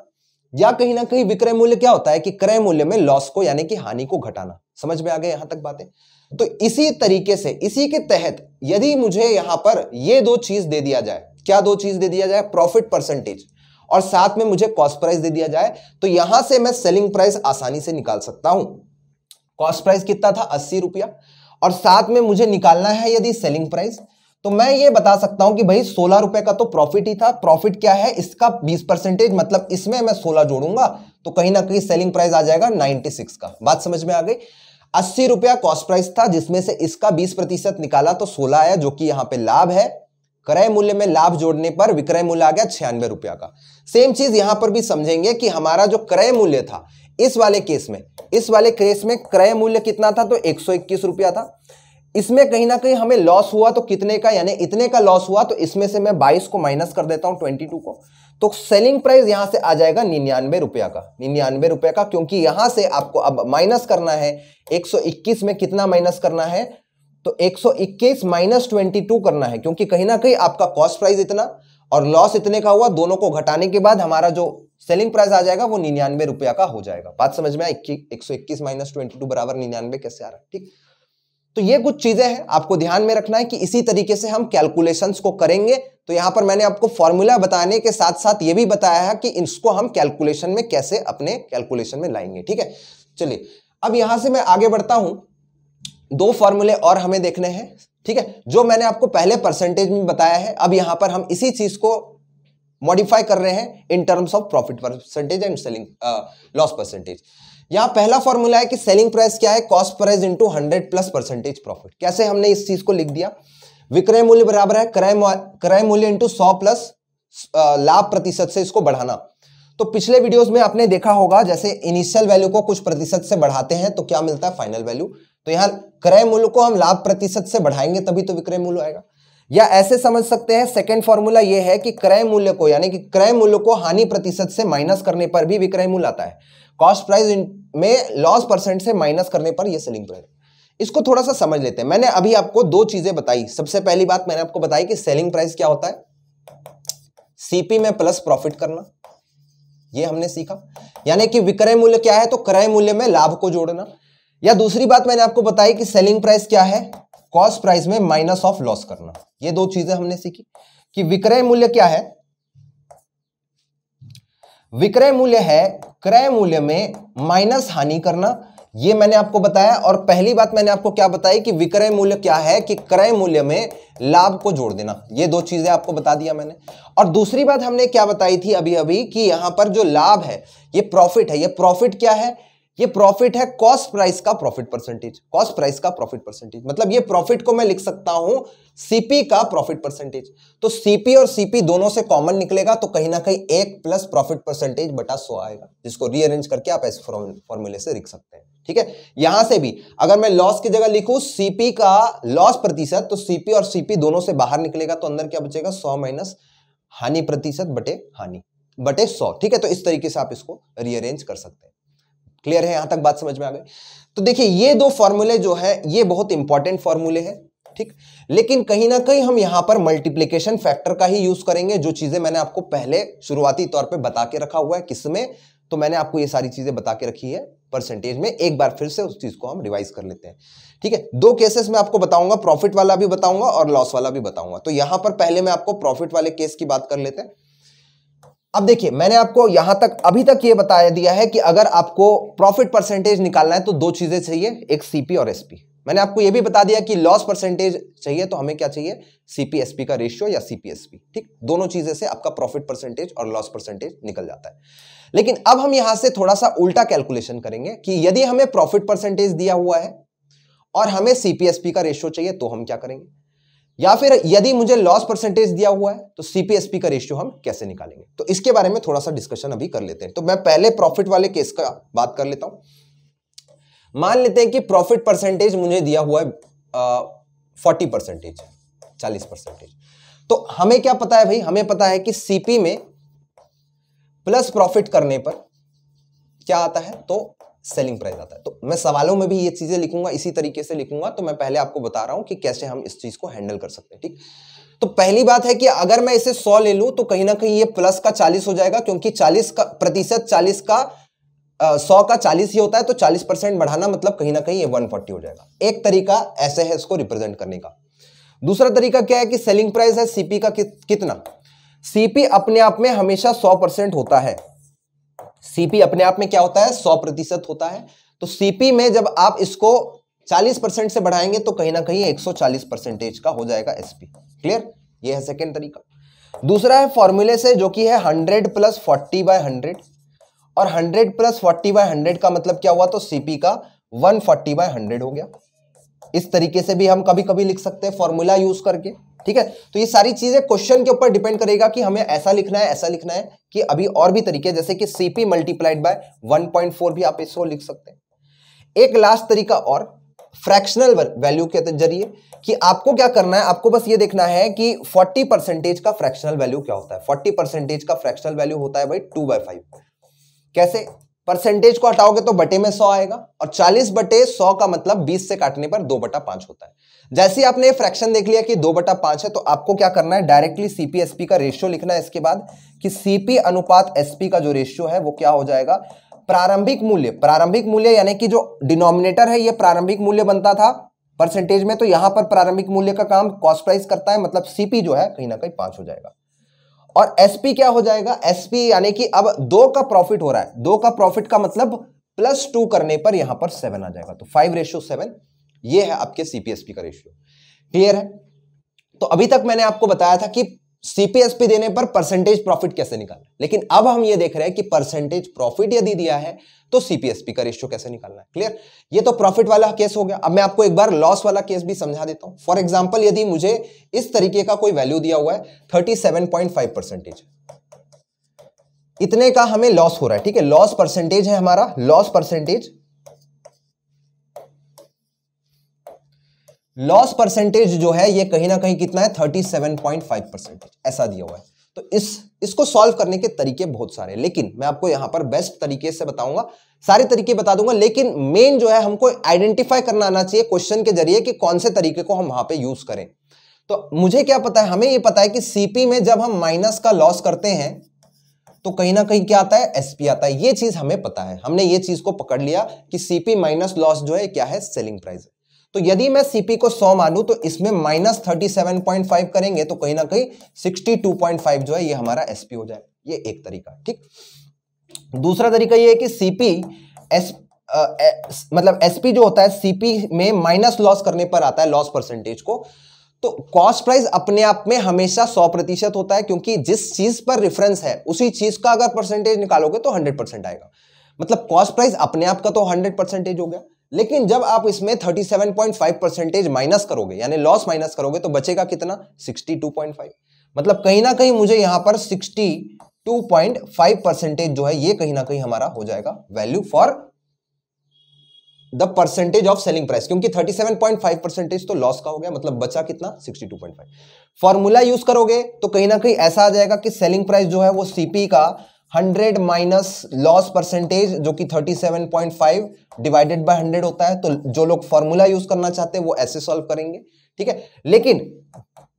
या कहीं ना कहीं विक्रय मूल्य क्या होता है कि क्रय मूल्य में लॉस को यानी कि हानि को घटाना समझ में आ गए यहां तक बातें तो इसी तरीके से इसी के तहत यदि मुझे यहां पर ये दो चीज दे दिया जाए क्या दो चीज दे दिया जाए प्रॉफिट परसेंटेज और साथ में मुझे कॉस्ट प्राइस दे दिया जाए तो यहां से मैं सेलिंग प्राइस आसानी से निकाल सकता हूं कॉस्ट प्राइस कितना था अस्सी रुपया और साथ में मुझे निकालना है यदि सेलिंग प्राइस तो मैं ये बता सकता हूं कि भाई सोलह रुपए का तो प्रॉफिट ही था प्रॉफिट क्या है इसका बीस परसेंटेज मतलब इसमें मैं सोलह जोड़ूंगा तो कहीं ना कहीं सेलिंग प्राइस आ जाएगा नाइनटी सिक्स का बात समझ में आ गई अस्सी रुपया कॉस्ट प्राइस था जिसमें से इसका बीस प्रतिशत निकाला तो सोलह आया जो कि यहां पे लाभ है क्रय मूल्य में लाभ जोड़ने पर विक्रय मूल्य आ गया छियानवे रुपया का सेम चीज यहां पर भी समझेंगे कि हमारा जो क्रय मूल्य था इस वाले केस में इस वाले केस में क्रय मूल्य कितना था तो एक सौ इक्कीस रुपया था इसमें कहीं ना कहीं हमें लॉस हुआ तो कितने का यानी इतने का लॉस हुआ तो इसमें से मैं 22 को माइनस कर देता हूं 22 को तो सेलिंग प्राइस यहां से आ जाएगा निन्यानवे रुपया का निन्यानवे रुपया का क्योंकि यहां से आपको अब माइनस करना है 121 में कितना माइनस करना है तो 121 माइनस ट्वेंटी करना है क्योंकि कहीं ना कहीं आपका कॉस्ट प्राइस इतना और लॉस इतने का हुआ दोनों को घटाने के बाद हमारा जो सेलिंग प्राइस आ जाएगा वो निन्यानवे रुपया का हो जाएगा बात समझ में आया एक सौ इक्कीस माइनस ट्वेंटी टू बराबर निन्यानवे कैसे आ रहा है ठीक तो ये कुछ चीजें हैं आपको ध्यान में रखना है कि इसी तरीके से हम कैलकुलेशंस को करेंगे तो यहां पर मैंने आपको फॉर्मूला बताने के साथ साथ ये भी बताया है कि इसको हम कैलकुलेशन में कैसे अपने कैलकुलेशन में लाएंगे ठीक है चलिए अब यहां से मैं आगे बढ़ता हूं दो फॉर्मूले और हमें देखने हैं ठीक है जो मैंने आपको पहले परसेंटेज में बताया है अब यहां पर हम इसी चीज को मॉडिफाई कर रहे हैं in terms of profit percentage and selling loss percentage यहां पहला फॉर्मूला है कि सेलिंग प्राइस क्या है cost price into hundred plus percentage profit कैसे हमने इस चीज को लिख दिया विक्रय मूल्य बराबर है क्रय क्रय मूल्य इंटू सौ प्लस लाभ प्रतिशत से इसको बढ़ाना तो पिछले वीडियोस में आपने देखा होगा जैसे इनिशियल वैल्यू को कुछ प्रतिशत से बढ़ाते हैं तो क्या मिलता है फाइनल वैल्यू तो यहां क्रय मूल्य को हम लाभ प्रतिशत से बढ़ाएंगे तभी तो विक्रय मूल्य आएगा या ऐसे समझ सकते हैं सेकेंड फॉर्मूला यह है कि क्रय मूल्य को यानी कि क्रय मूल्य को हानि प्रतिशत से माइनस करने पर भी विक्रय मूल्य आता है कॉस्ट प्राइस में लॉस परसेंट से माइनस करने पर ये सेलिंग प्राइस इसको थोड़ा सा समझ लेते हैं मैंने अभी आपको दो चीजें बताई सबसे पहली बात मैंने आपको बताई कि सेलिंग प्राइस क्या होता है सीपी में प्लस प्रॉफिट करना ये हमने सीखा यानी कि विक्रय मूल्य क्या है तो क्रय मूल्य में लाभ को जोड़ना या दूसरी बात मैंने आपको बताई कि सेलिंग प्राइस क्या है कॉस्ट प्राइस में माइनस ऑफ लॉस करना ये दो चीजें हमने सीखी कि विक्रय मूल्य क्या है विक्रय मूल्य है क्रय मूल्य में माइनस हानि करना ये मैंने आपको बताया और पहली बात मैंने आपको क्या बताई कि विक्रय मूल्य क्या है कि क्रय मूल्य में लाभ को जोड़ देना ये दो चीजें आपको बता दिया मैंने और दूसरी बात हमने क्या बताई थी अभी अभी कि यहां पर जो लाभ है ये प्रॉफिट है ये प्रॉफिट क्या है ये प्रॉफिट है कॉस्ट प्राइस का प्रॉफिट परसेंटेज कॉस्ट प्राइस का प्रॉफिट परसेंटेज मतलब ये प्रॉफिट को मैं लिख सकता हूं सीपी का प्रॉफिट परसेंटेज तो सीपी और सीपी दोनों से कॉमन निकलेगा तो कहीं ना कहीं एक प्लस प्रॉफिट परसेंटेज बटा सो आएगा जिसको रीअरेंज करके आप ऐसे फॉर्मूले से लिख सकते हैं ठीक है यहां से भी अगर मैं लॉस की जगह लिखू सीपी का लॉस प्रतिशत तो सीपी और सीपी दोनों से बाहर निकलेगा तो अंदर क्या बचेगा सौ माइनस हानि प्रतिशत बटे हानि बटे सौ ठीक है तो इस तरीके से आप इसको रीअरेंज कर सकते हैं क्लियर है यहां तक बात समझ में आ गई तो देखिए ये दो फॉर्मूले जो है ये बहुत इंपॉर्टेंट फॉर्मूले हैं ठीक लेकिन कहीं ना कहीं हम यहां पर मल्टीप्लीकेशन फैक्टर का ही यूज करेंगे जो चीजें मैंने आपको पहले शुरुआती तौर पर बता के रखा हुआ है किसमें तो मैंने आपको ये सारी चीजें बता के रखी है परसेंटेज में एक बार फिर से उस चीज को हम रिवाइज कर लेते हैं ठीक है दो केसेस में आपको बताऊंगा प्रॉफिट वाला भी बताऊंगा और लॉस वाला भी बताऊंगा तो यहां पर पहले मैं आपको प्रॉफिट वाले केस की बात कर लेते हैं अब देखिए मैंने आपको यहां तक अभी तक ये बताया दिया है कि अगर आपको प्रॉफिट परसेंटेज निकालना है तो दो चीजें चाहिए एक सीपी और एसपी मैंने आपको यह भी बता दिया कि लॉस परसेंटेज चाहिए तो हमें क्या चाहिए सीपीएसपी का रेशियो या सीपीएसपी ठीक दोनों चीजें से आपका प्रॉफिट परसेंटेज और लॉस परसेंटेज निकल जाता है लेकिन अब हम यहां से थोड़ा सा उल्टा कैलकुलेशन करेंगे कि यदि हमें प्रॉफिट परसेंटेज दिया हुआ है और हमें सीपीएसपी का रेशियो चाहिए तो हम क्या करेंगे या फिर यदि मुझे लॉस परसेंटेज दिया हुआ है तो सीपीएसपी का रेशियो हम कैसे निकालेंगे तो इसके बारे में थोड़ा सा डिस्कशन अभी कर लेते हैं तो मैं पहले प्रॉफिट वाले केस का बात कर लेता हूं मान लेते हैं कि प्रॉफिट परसेंटेज मुझे दिया हुआ है फोर्टी परसेंटेज चालीस परसेंटेज तो हमें क्या पता है भाई हमें पता है कि सीपी में प्लस प्रॉफिट करने पर क्या आता है तो सेलिंग प्राइस आता है तो मैं सवालों में भी ये चीज़ें लिखूंगा इसी तरीके से लिखूंगा तो मैं पहले आपको बता रहा हूं कि कैसे हम इस चीज़ को हैंडल कर सकते हैं ठीक तो पहली बात है कि अगर मैं इसे 100 ले लूँ तो कहीं ना कहीं ये प्लस का 40 हो जाएगा क्योंकि 40 का प्रतिशत 40 का सौ का 40 ही होता है तो 40 परसेंट बढ़ाना मतलब कहीं ना कहीं ये 140 हो जाएगा एक तरीका ऐसे है इसको रिप्रेजेंट करने का दूसरा तरीका क्या है कि सेलिंग प्राइस है सीपी का कि, कितना सीपी अपने आप में हमेशा सौ परसेंट होता है सीपी अपने आप में क्या होता है सौ प्रतिशत होता है तो सीपी में जब आप इसको चालीस परसेंट से बढ़ाएंगे तो कहीं ना कहीं एक सौ चालीस परसेंटेज का हो जाएगा एसपी क्लियर ये है सेकेंड तरीका दूसरा है फॉर्मूले से जो कि है hundred plus forty by hundred और hundred plus forty by hundred का मतलब क्या हुआ तो सीपी का वन फोर्टी बाय हंड्रेड हो गया इस तरीके से भी हम कभी कभी लिख सकते हैं फॉर्मूला यूज करके ठीक है तो ये सारी चीजें क्वेश्चन के ऊपर डिपेंड करेगा कि हमें ऐसा लिखना है ऐसा लिखना है कि अभी और भी तरीके जैसे कि सीपी मल्टीप्लाइड बाय 1.4 भी आप इसको लिख सकते हैं एक लास्ट तरीका और फ्रैक्शनल वैल्यू के जरिए कि आपको क्या करना है आपको बस ये देखना है कि 40 परसेंटेज का फ्रैक्शनल वैल्यू क्या होता है 40 परसेंटेज का फ्रैक्शनल वैल्यू होता है भाई टू बाय फाइव कैसे परसेंटेज को हटाओगे तो बटे में सौ आएगा और चालीस बटे सौ का मतलब बीस से काटने पर दो बटा पांच होता है जैसे ही आपने ये फ्रैक्शन देख लिया कि दो बटा पांच है तो आपको क्या करना है डायरेक्टली सीपीएसपी का रेशियो लिखना है इसके बाद कि सीपी अनुपात एसपी का जो रेशियो है वो क्या हो जाएगा प्रारंभिक मूल्य प्रारंभिक मूल्य यानी कि जो डिनोमिनेटर है यह प्रारंभिक मूल्य बनता था परसेंटेज में तो यहां पर प्रारंभिक मूल्य का काम कॉस्ट प्राइस करता है मतलब सीपी जो है कहीं ना कहीं पांच हो जाएगा और एसपी क्या हो जाएगा एसपी यानी कि अब दो का प्रॉफिट हो रहा है दो का प्रॉफिट का मतलब प्लस टू करने पर यहां पर सेवन आ जाएगा तो फाइव रेशियो सेवन ये है आपके सीपीएसपी का रेशियो क्लियर है तो अभी तक मैंने आपको बताया था कि सीपीएसपी देने पर परसेंटेज प्रॉफिट कैसे निकालना लेकिन अब हम ये देख रहे हैं कि परसेंटेज प्रॉफिट यदि दिया है तो सीपीएसपी का रेशियो कैसे निकालना है क्लियर ये तो प्रॉफिट वाला केस हो गया अब मैं आपको एक बार लॉस वाला केस भी समझा देता हूं फॉर एग्जाम्पल यदि मुझे इस तरीके का कोई वैल्यू दिया हुआ है thirty seven point five percentage इतने का हमें लॉस हो रहा है ठीक है लॉस परसेंटेज है हमारा लॉस परसेंटेज लॉस परसेंटेज जो है ये कहीं ना कहीं कितना है 37.5 परसेंटेज ऐसा दिया हुआ है तो इस इसको सॉल्व करने के तरीके बहुत सारे लेकिन मैं आपको यहां पर बेस्ट तरीके से बताऊंगा सारे तरीके बता दूंगा लेकिन मेन जो है हमको आइडेंटिफाई करना आना चाहिए क्वेश्चन के जरिए कि कौन से तरीके को हम वहां पे यूज करें तो मुझे क्या पता है हमें ये पता है कि सीपी में जब हम माइनस का लॉस करते हैं तो कहीं ना कहीं क्या आता है एसपी आता है ये चीज हमें पता है हमने ये चीज को पकड़ लिया कि सीपी माइनस लॉस जो है क्या है सेलिंग प्राइस तो यदि मैं सीपी को सौ मानू तो इसमें minus thirty seven point five करेंगे तो कहीं ना कहीं सिक्सटी टू पॉइंट फाइव जो है ये हमारा एसपी हो जाए ये एक तरीका ठीक दूसरा तरीका ये है कि सीपी एस एस, मतलब एसपी जो होता है सीपी में माइनस लॉस करने पर आता है लॉस परसेंटेज को तो कॉस्ट प्राइस अपने आप में हमेशा 100 प्रतिशत होता है क्योंकि जिस चीज पर रेफरेंस है उसी चीज का अगर परसेंटेज निकालोगे तो 100 परसेंट आएगा मतलब कॉस्ट प्राइस अपने आप का तो 100 परसेंटेज हो गया लेकिन जब आप इसमें 37.5 परसेंटेज माइनस करोगे यानी लॉस माइनस करोगे तो बचेगा कितना 62.5 मतलब कहीं ना कहीं मुझे यहां पर 62.5 परसेंटेज जो है ये कहीं ना कहीं हमारा हो जाएगा value for the percentage of selling price क्योंकि 37.5 परसेंटेज तो लॉस का हो गया मतलब बचा कितना 62.5 फॉर्मूला यूज करोगे तो कहीं ना कहीं ऐसा आ जाएगा कि सेलिंग प्राइस जो है वो सीपी का हंड्रेड माइनस लॉस परसेंटेज जो कि thirty seven point five divided by hundred होता है तो जो लोग फॉर्मूला यूज करना चाहते हैं वो ऐसे सॉल्व करेंगे ठीक है लेकिन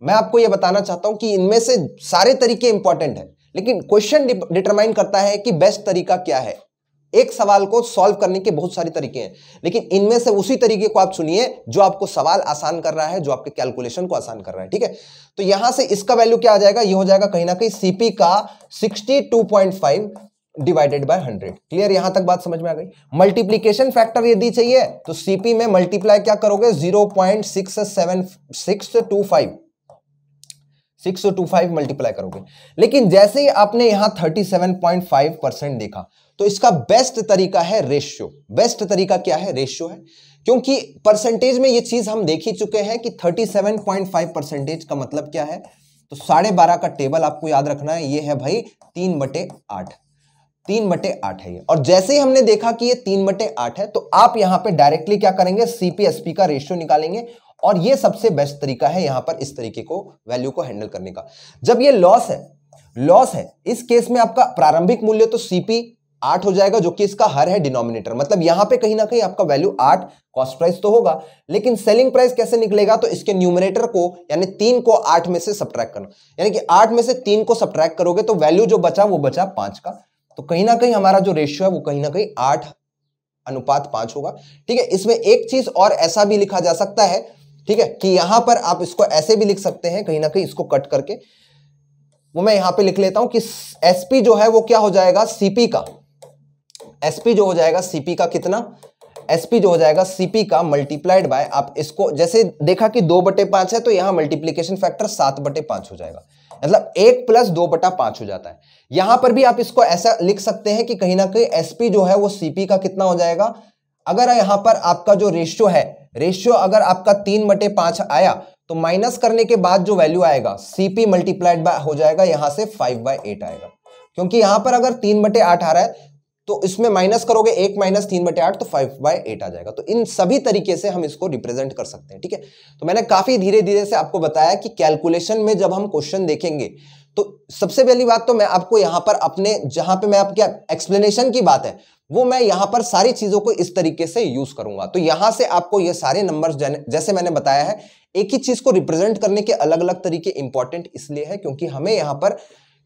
मैं आपको ये बताना चाहता हूं कि इनमें से सारे तरीके इंपॉर्टेंट है लेकिन क्वेश्चन डिटरमाइन करता है कि बेस्ट तरीका क्या है एक सवाल को सॉल्व करने के बहुत सारे तरीके हैं लेकिन इनमें से उसी तरीके को आप सुनिए जो आपको सवाल आसान कर रहा है जो आपके कैलकुलेशन को आसान कर रहा है ठीक है तो यहां से इसका वैल्यू क्या आ जाएगा ये हो जाएगा कहीं ना कहीं सीपी का 62.5 डिवाइडेड बाय 100 क्लियर यहां तक बात समझ में आ गई मल्टीप्लीकेशन फैक्टर यदि चाहिए तो सीपी में मल्टीप्लाई क्या करोगे zero point six seven six two five six two five multiply करोगे लेकिन जैसे ही आपने यहां 37.5 परसेंट देखा तो इसका बेस्ट तरीका है रेशियो बेस्ट तरीका क्या है रेशियो है क्योंकि परसेंटेज में ये चीज हम देख ही चुके हैं कि 37.5 परसेंटेज का मतलब क्या है तो साढ़े बारह का टेबल आपको याद रखना है ये है भाई तीन बटे आठ तीन बटे आठ है ये और जैसे ही हमने देखा कि ये तीन बटे आठ है तो आप यहां पे डायरेक्टली क्या करेंगे सीपीएसपी का रेशियो निकालेंगे और ये सबसे बेस्ट तरीका है यहां पर इस तरीके को वैल्यू को हैंडल करने का जब ये लॉस है लॉस है इस केस में आपका प्रारंभिक मूल्य तो सीपी आठ हो जाएगा जो कि इसका हर है डिनोमिनेटर मतलब यहां पे कहीं ना कहीं आपका वैल्यू आठ कॉस्ट प्राइस तो होगा लेकिन सेलिंग प्राइस कैसे निकलेगा तो इसके न्यूमिनेटर को यानी तीन को आठ में से सब्ट्रैक्ट करो यानी कि आठ में से तीन को सब्ट्रैक्ट करोगे तो वैल्यू जो बचा वो बचा पांच का तो कहीं ना कहीं हमारा जो रेशियो है वो कहीं ना कहीं आठ अनुपात पांच होगा ठीक है इसमें एक चीज और ऐसा भी लिखा जा सकता है ठीक है कि यहां पर आप इसको ऐसे भी लिख सकते हैं कहीं ना कहीं इसको कट करके वो मैं यहां पे लिख लेता हूं कि एसपी जो है वो क्या हो जाएगा सीपी का एसपी जो हो जाएगा सीपी का कितना एसपी जो हो जाएगा सीपी का मल्टीप्लाइड बाय आप इसको जैसे देखा कि दो बटे पांच है तो यहां मल्टीप्लीकेशन फैक्टर सात बटे पांच हो जाएगा मतलब एक प्लस दो बटा पांच हो जाता है यहां पर भी आप इसको ऐसा लिख सकते हैं कि कहीं ना कहीं एसपी जो है वो सीपी का कितना हो जाएगा अगर यहां पर आपका जो रेशियो है रेशियो अगर आपका तीन बटे पांच आया तो माइनस करने के बाद जो वैल्यू आएगा सीपी मल्टीप्लाइड बाय हो जाएगा यहां से फाइव बाय एट आएगा क्योंकि यहां पर अगर तीन बटे आठ आ रहा है तो इसमें माइनस करोगे एक माइनस तीन बटे आठ तो फाइव बाय एट आ जाएगा तो इन सभी तरीके से हम इसको रिप्रेजेंट कर सकते हैं ठीक है तो मैंने काफी धीरे धीरे से आपको बताया कि कैलकुलेशन में जब हम क्वेश्चन देखेंगे तो सबसे पहली बात तो मैं आपको यहां पर अपने जहां पे मैं आपके एक्सप्लेनेशन की बात है वो मैं यहां पर सारी चीजों को इस तरीके से यूज करूंगा तो यहां से आपको ये सारे नंबर्स जैसे मैंने बताया है एक ही चीज को रिप्रेजेंट करने के अलग अलग तरीके इंपॉर्टेंट इसलिए है क्योंकि हमें यहां पर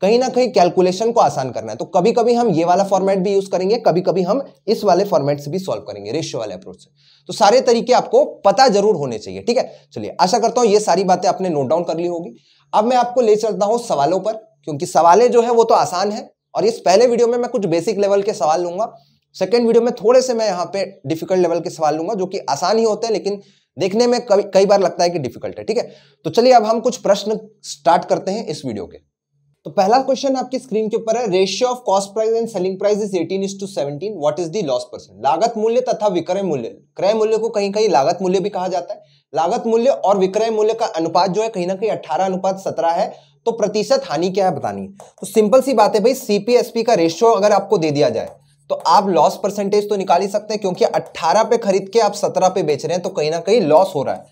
कहीं ना कहीं कैलकुलेशन को आसान करना है तो कभी कभी हम ये वाला फॉर्मेट भी यूज करेंगे कभी कभी हम इस वाले फॉर्मेट से भी सॉल्व करेंगे रेशियो वाले अप्रोच से तो सारे तरीके आपको पता जरूर होने चाहिए ठीक है चलिए आशा करता हूं ये सारी बातें आपने नोट डाउन कर ली होगी अब मैं आपको ले चलता हूं सवालों पर क्योंकि सवालें जो है वो तो आसान है और इस पहले वीडियो में मैं कुछ बेसिक लेवल के सवाल लूंगा सेकेंड वीडियो में थोड़े से मैं यहाँ पे डिफिकल्ट लेवल के सवाल लूंगा जो कि आसान ही होते हैं लेकिन देखने में कई बार लगता है कि डिफिकल्ट है ठीक है तो चलिए अब हम कुछ प्रश्न स्टार्ट करते हैं इस वीडियो के तो पहला क्वेश्चन आपकी स्क्रीन के ऊपर है ratio of cost price and selling price is 18 is to 17 what is the loss percent लागत मूल्य तथा विक्रय मूल्य क्रय मूल्य को कहीं कहीं लागत मूल्य भी कहा जाता है लागत मूल्य और विक्रय मूल्य का अनुपात जो है कहीं ना कहीं अट्ठारह अनुपात सत्रह है तो प्रतिशत हानि क्या है बतानी तो सिंपल सी बात है भाई सीपीएसपी का रेशियो अगर आपको दे दिया जाए तो आप लॉस परसेंटेज तो निकाल ही सकते हैं क्योंकि 18 पे खरीद के आप 17 पे बेच रहे हैं तो कहीं ना कहीं लॉस हो रहा है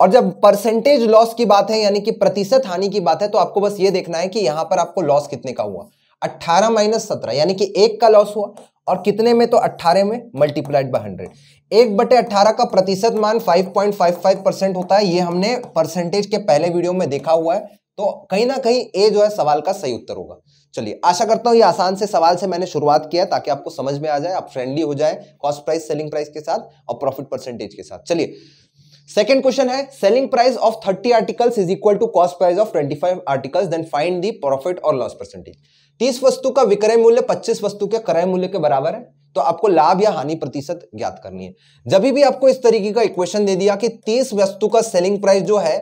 और जब परसेंटेज लॉस की बात है यानी कि प्रतिशत हानि की बात है तो आपको बस ये देखना है कि यहां पर आपको लॉस कितने का हुआ अट्ठारह माइनस सत्रह यानी कि एक का लॉस हुआ और कितने में तो अट्ठारह में मल्टीप्लाइड बाय हंड्रेड एक बटे अट्ठारह का प्रतिशत मान 5.55 परसेंट होता है ये हमने परसेंटेज के पहले वीडियो में देखा हुआ है तो कहीं ना कहीं ए जो है सवाल का सही उत्तर होगा चलिए आशा करता हूं ये आसान से सवाल से मैंने शुरुआत किया ताकि आपको समझ में आ जाए आप फ्रेंडली हो जाए कॉस्ट प्राइस सेलिंग प्राइस के साथ और प्रॉफिट परसेंटेज के साथ चलिए सेकेंड क्वेश्चन है selling price of thirty articles is equal to cost price of twenty five articles then find the profit और लॉस परसेंटेज तीस वस्तु का विक्रय मूल्य पच्चीस वस्तु के क्रय मूल्य के बराबर है तो आपको लाभ या हानि प्रतिशत ज्ञात करनी है जब भी आपको इस तरीके का इक्वेशन दे दिया कि 30 वस्तु का सेलिंग प्राइस जो है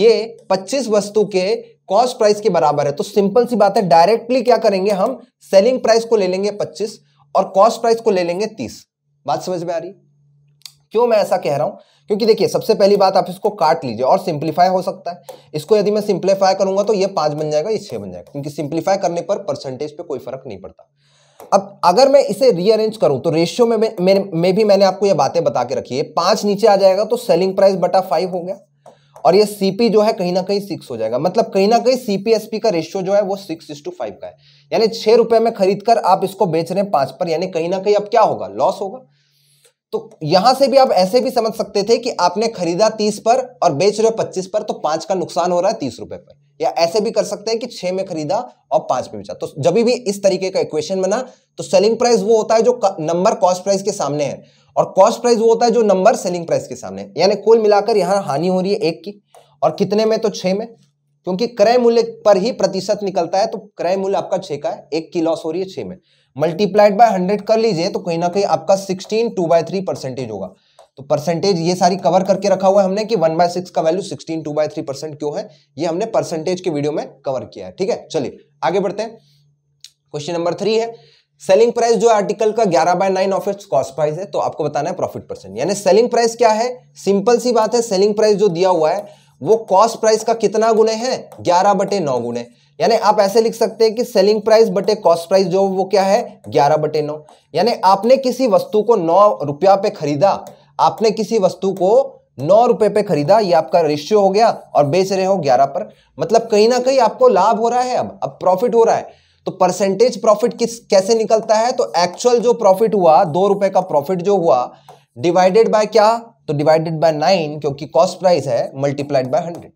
ये 25 वस्तु के कॉस्ट प्राइस के बराबर है तो सिंपल सी बात है डायरेक्टली क्या करेंगे हम सेलिंग प्राइस को ले लेंगे 25 और कॉस्ट प्राइस को ले लेंगे 30 बात समझ में आ रही क्यों मैं ऐसा कह रहा हूं क्योंकि देखिए सबसे पहली बात आप इसको काट लीजिए और सिंप्लीफाई हो सकता है इसको यदि मैं सिंप्लीफाई करूंगा तो ये पांच बन जाएगा ये छह बन जाएगा क्योंकि सिंप्लीफाई करने पर परसेंटेज पे कोई फर्क नहीं पड़ता अब अगर मैं इसे रीअरेंज करूं तो रेशियो में में, में, भी मैंने आपको ये बातें बता के रखी है पांच नीचे आ जाएगा तो सेलिंग प्राइस बटा फाइव हो गया और ये सीपी जो है कहीं ना कहीं सिक्स हो जाएगा मतलब कहीं ना कहीं सीपीएसपी का रेशियो जो है वो सिक्स इस टू फाइव का है यानी छह रुपए में खरीद कर आप इसको बेच रहे हैं पांच पर यानी कहीं ना कहीं अब क्या होगा लॉस होगा तो यहां से भी आप ऐसे भी समझ सकते थे कि आपने खरीदा तीस पर और बेच रहे हो पच्चीस पर तो पांच का नुकसान हो रहा है तीस रुपए पर या ऐसे भी कर सकते हैं कि छह में खरीदा और पांच में बेचा तो जब भी इस तरीके का इक्वेशन बना तो सेलिंग प्राइस वो होता है जो नंबर कॉस्ट प्राइस के सामने है और कॉस्ट प्राइस वो होता है जो नंबर सेलिंग प्राइस के सामने यानी कुल मिलाकर यहां हानि हो रही है एक की और कितने में तो छह में क्योंकि क्रय मूल्य पर ही प्रतिशत निकलता है तो क्रय मूल्य आपका छह का है एक की लॉस हो रही है छह में मल्टीप्लाइड बाय हंड्रेड कर लीजिए तो कहीं ना कहीं आपका sixteen two by three percentage होगा तो परसेंटेज ये सारी कवर करके रखा हुआ है हमने कि वन बाय सिक्स का value sixteen two by three percent क्यों है ये हमने परसेंटेज के वीडियो में कवर किया है ठीक है चलिए आगे बढ़ते हैं क्वेश्चन नंबर थ्री है सेलिंग प्राइस जो आर्टिकल का 11 by nine of its cost price है तो आपको बताना है प्रॉफिट परसेंट यानी सेलिंग प्राइस क्या है सिंपल सी बात है सेलिंग प्राइस जो दिया हुआ है वो कॉस्ट प्राइस का कितना गुने है 11 बटे नौ गुने यानी आप ऐसे लिख सकते हैं कि सेलिंग प्राइस बटे कॉस्ट प्राइस जो वो क्या है ग्यारह बटे नौ यानी आपने किसी वस्तु को नौ रुपया पे खरीदा आपने किसी वस्तु को नौ रुपए पे खरीदा ये आपका रेशियो हो गया और बेच रहे हो ग्यारह पर मतलब कहीं ना कहीं आपको लाभ हो रहा है अब अब प्रॉफिट हो रहा है तो परसेंटेज प्रॉफिट किस कैसे निकलता है तो एक्चुअल जो प्रॉफिट हुआ दो रुपए का प्रॉफिट जो हुआ डिवाइडेड बाय क्या तो डिवाइडेड बाय नाइन क्योंकि कॉस्ट प्राइस है मल्टीप्लाइड बाय हंड्रेड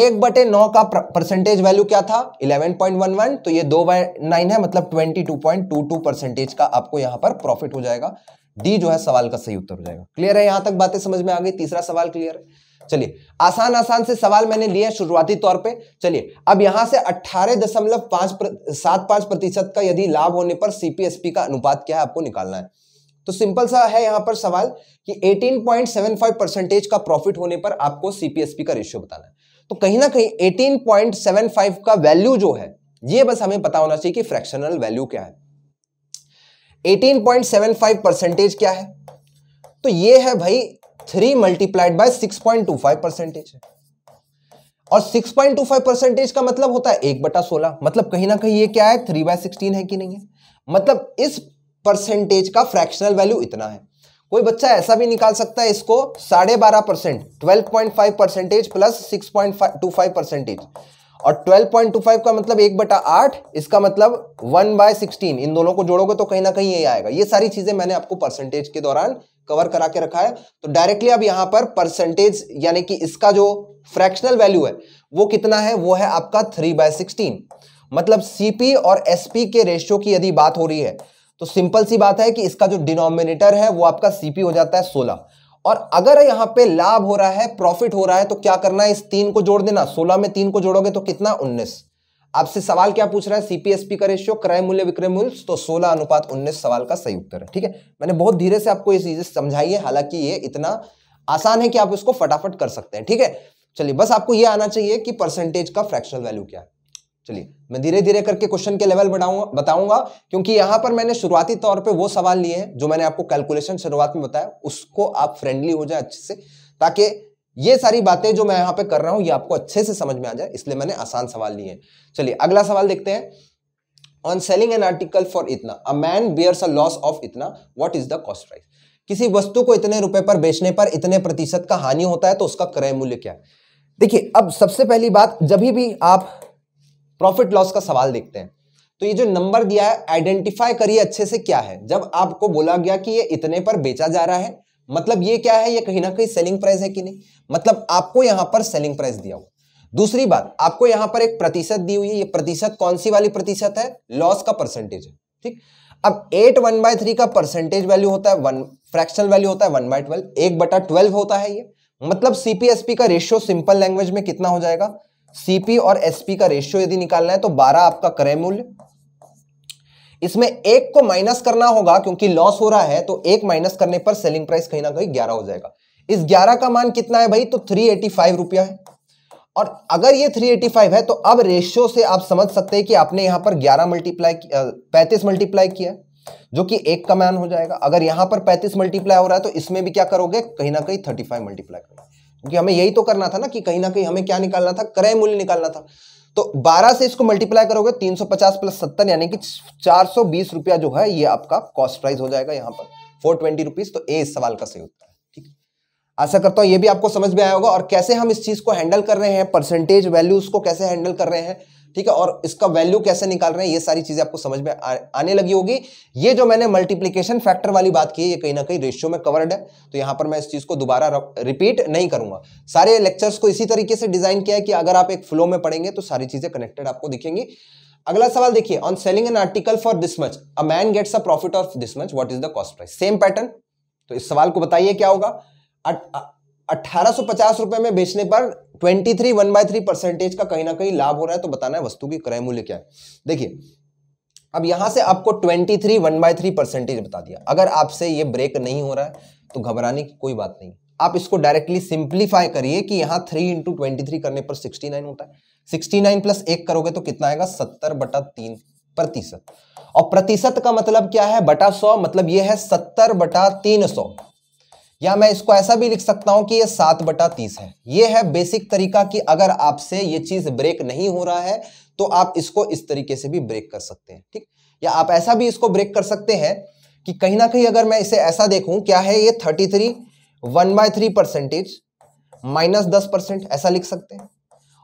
एक बटे नौ का परसेंटेज वैल्यू क्या था 11.11 तो ये दो बाय नाइन है मतलब 22.22 परसेंटेज का आपको यहां पर प्रॉफिट हो जाएगा डी जो है सवाल का सही उत्तर हो जाएगा क्लियर है यहां तक बातें समझ में आ गई तीसरा सवाल क्लियर है चलिए आसान आसान से सवाल मैंने लिए शुरुआती तौर पे चलिए अब यहां से अट्ठारह दशमलव पांच सात पांच प्रतिशत का यदि लाभ होने पर सीपीएसपी का अनुपात क्या है आपको निकालना है तो सिंपल सा है यहां पर सवाल कि 18.75 परसेंटेज का प्रॉफिट होने पर आपको सीपीएसपी का रेशियो बताना है तो कहीं ना कहीं 18.75 का वैल्यू जो है ये बस हमें पता होना चाहिए कि फ्रैक्शनल वैल्यू क्या है 18.75 परसेंटेज क्या है तो ये है भाई three multiplied by six point two five percentage और six point two five percentage का मतलब होता है एक बटा सोलह मतलब कहीं ना कहीं ये क्या है थ्री बाय सिक्सटीन है कि नहीं है मतलब इस परसेंटेज का फ्रैक्शनल वैल्यू इतना है कोई बच्चा ऐसा भी निकाल सकता है इसको साढ़े बारह percent twelve point five percentage plus six point two five percentage और ट्वेल्व पॉइंट टू फाइव का मतलब एक बटा आठ इसका मतलब वन बाय सिक्सटीन इन दोनों को जोड़ोगे तो कहीं ना कहीं यही आएगा ये सारी चीजें मैंने आपको परसेंटेज के दौरान कवर करा के रखा है तो डायरेक्टली अब यहां पर परसेंटेज यानी कि इसका जो फ्रैक्शनल वैल्यू है वो कितना है वो है आपका थ्री बाय सिक्सटीन मतलब सीपी और एसपी के रेशियो की यदि बात हो रही है तो सिंपल सी बात है कि इसका जो डिनोमिनेटर है वो आपका सीपी हो जाता है सोलह और अगर यहां पे लाभ हो रहा है प्रॉफिट हो रहा है तो क्या करना है इस तीन को जोड़ देना सोलह में तीन को जोड़ोगे तो कितना उन्नीस आपसे सवाल क्या पूछ रहा है सीपीएसपी का रेशियो क्रय मूल्य विक्रय मूल्य तो 16 अनुपात 19 सवाल का सही उत्तर है ठीक है मैंने बहुत धीरे से आपको ये चीजें समझाई है हालांकि ये इतना आसान है कि आप इसको फटाफट कर सकते हैं ठीक है चलिए बस आपको ये आना चाहिए कि परसेंटेज का फ्रैक्शनल वैल्यू क्या है चलिए मैं धीरे धीरे करके क्वेश्चन के लेवल बढ़ाऊंगा बताऊंगा क्योंकि यहां पर मैंने शुरुआती तौर पे वो सवाल लिए हैं जो मैंने आपको कैलकुलेशन शुरुआत में बताया उसको आप फ्रेंडली हो जाए अच्छे से ताकि ये सारी बातें जो मैं यहां पे कर रहा हूं ये आपको अच्छे से समझ में आ जाए इसलिए मैंने आसान सवाल लिए हैं चलिए अगला सवाल देखते हैं on selling an article for इतना a man bears a loss of इतना what is the cost price किसी वस्तु को इतने रुपए पर बेचने पर इतने प्रतिशत का हानि होता है तो उसका क्रय मूल्य क्या है देखिए अब सबसे पहली बात जब भी आप प्रॉफिट लॉस का सवाल देखते हैं तो ये जो नंबर दिया है आइडेंटिफाई करिए अच्छे से क्या है जब आपको बोला गया कि ये इतने पर बेचा जा रहा है मतलब ये क्या है ये कहीं ना कहीं सेलिंग प्राइस है कि नहीं मतलब आपको यहां पर सेलिंग प्राइस दिया हुआ दूसरी बात आपको यहां पर एक प्रतिशत दी हुई है ये प्रतिशत कौन सी वाली प्रतिशत है लॉस का परसेंटेज है ठीक अब एट वन बाय थ्री का परसेंटेज वैल्यू होता है वन फ्रैक्शनल वैल्यू होता है वन बाय ट्वेल्व एक बटा ट्वेल्व होता है ये मतलब सीपीएसपी का रेशियो सिंपल लैंग्वेज में कितना हो जाएगा सीपी और एसपी का रेशियो यदि निकालना है तो 12 आपका क्रय मूल्य इसमें एक को माइनस करना होगा क्योंकि लॉस हो रहा है तो एक माइनस करने पर सेलिंग प्राइस कहीं ना कहीं ग्यारह हो जाएगा इस ग्यारह का मान कितना है भाई तो थ्री एटी फाइव रुपया है और अगर ये 385 है तो अब रेशियो से आप समझ सकते हैं कि आपने यहां पर 11 मल्टीप्लाई पैंतीस मल्टीप्लाई किया जो कि एक का मान हो जाएगा अगर यहां पर पैंतीस मल्टीप्लाई हो रहा है तो इसमें भी क्या करोगे कहीं ना कहीं थर्टी मल्टीप्लाई करोगे क्योंकि हमें यही तो करना था ना कि कहीं ना कहीं हमें क्या निकालना था क्रय मूल्य निकालना था तो 12 से इसको मल्टीप्लाई करोगे 350 प्लस 70 यानी कि 420 रुपया जो है ये आपका कॉस्ट प्राइस हो जाएगा यहाँ पर फोर ट्वेंटी रुपीज तो ए इस सवाल का सही उत्तर है ठीक आशा करता हूँ ये भी आपको समझ में आया होगा और कैसे हम इस चीज को हैंडल कर रहे हैं परसेंटेज वैल्यूज को कैसे हैंडल कर रहे हैं ठीक है और इसका वैल्यू कैसे निकाल रहे हैं ये सारी चीजें आपको समझ में आने लगी होगी ये जो मैंने मल्टीप्लीकेशन फैक्टर वाली बात की है ये कहीं ना कहीं रेशियो में कवर्ड है तो यहां पर मैं इस चीज को दोबारा रिपीट नहीं करूंगा सारे लेक्चर्स को इसी तरीके से डिजाइन किया है कि अगर आप एक फ्लो में पढ़ेंगे तो सारी चीजें कनेक्टेड आपको दिखेंगी अगला सवाल देखिए on selling an article for this much a man gets a profit of this much what is the cost price same pattern तो इस सवाल को बताइए क्या होगा अठारह सौ पचास रुपए में बेचने पर twenty three one by three percentage का कहीं ना कहीं लाभ हो रहा है तो बताना है वस्तु की क्रय मूल्य क्या है देखिए अब यहां से आपको twenty three one by three percentage बता दिया अगर आपसे ये ब्रेक नहीं हो रहा है तो घबराने की कोई बात नहीं आप इसको डायरेक्टली सिंप्लीफाई करिए कि यहां थ्री इंटू ट्वेंटी थ्री करने पर सिक्सटी नाइन होता है सिक्सटी नाइन प्लस एक करोगे तो कितना आएगा सत्तर बटा तीन प्रतिशत और प्रतिशत का मतलब क्या है बटा सौ मतलब यह है सत्तर बटा तीन सौ या मैं इसको ऐसा भी लिख सकता हूं कि ये सात बटा तीस है ये है बेसिक तरीका कि अगर आपसे ये चीज ब्रेक नहीं हो रहा है तो आप इसको इस तरीके से भी ब्रेक कर सकते हैं ठीक या आप ऐसा भी इसको ब्रेक कर सकते हैं कि कहीं ना कहीं अगर मैं इसे ऐसा देखूं क्या है ये thirty three one by three percentage minus दस परसेंट ऐसा लिख सकते हैं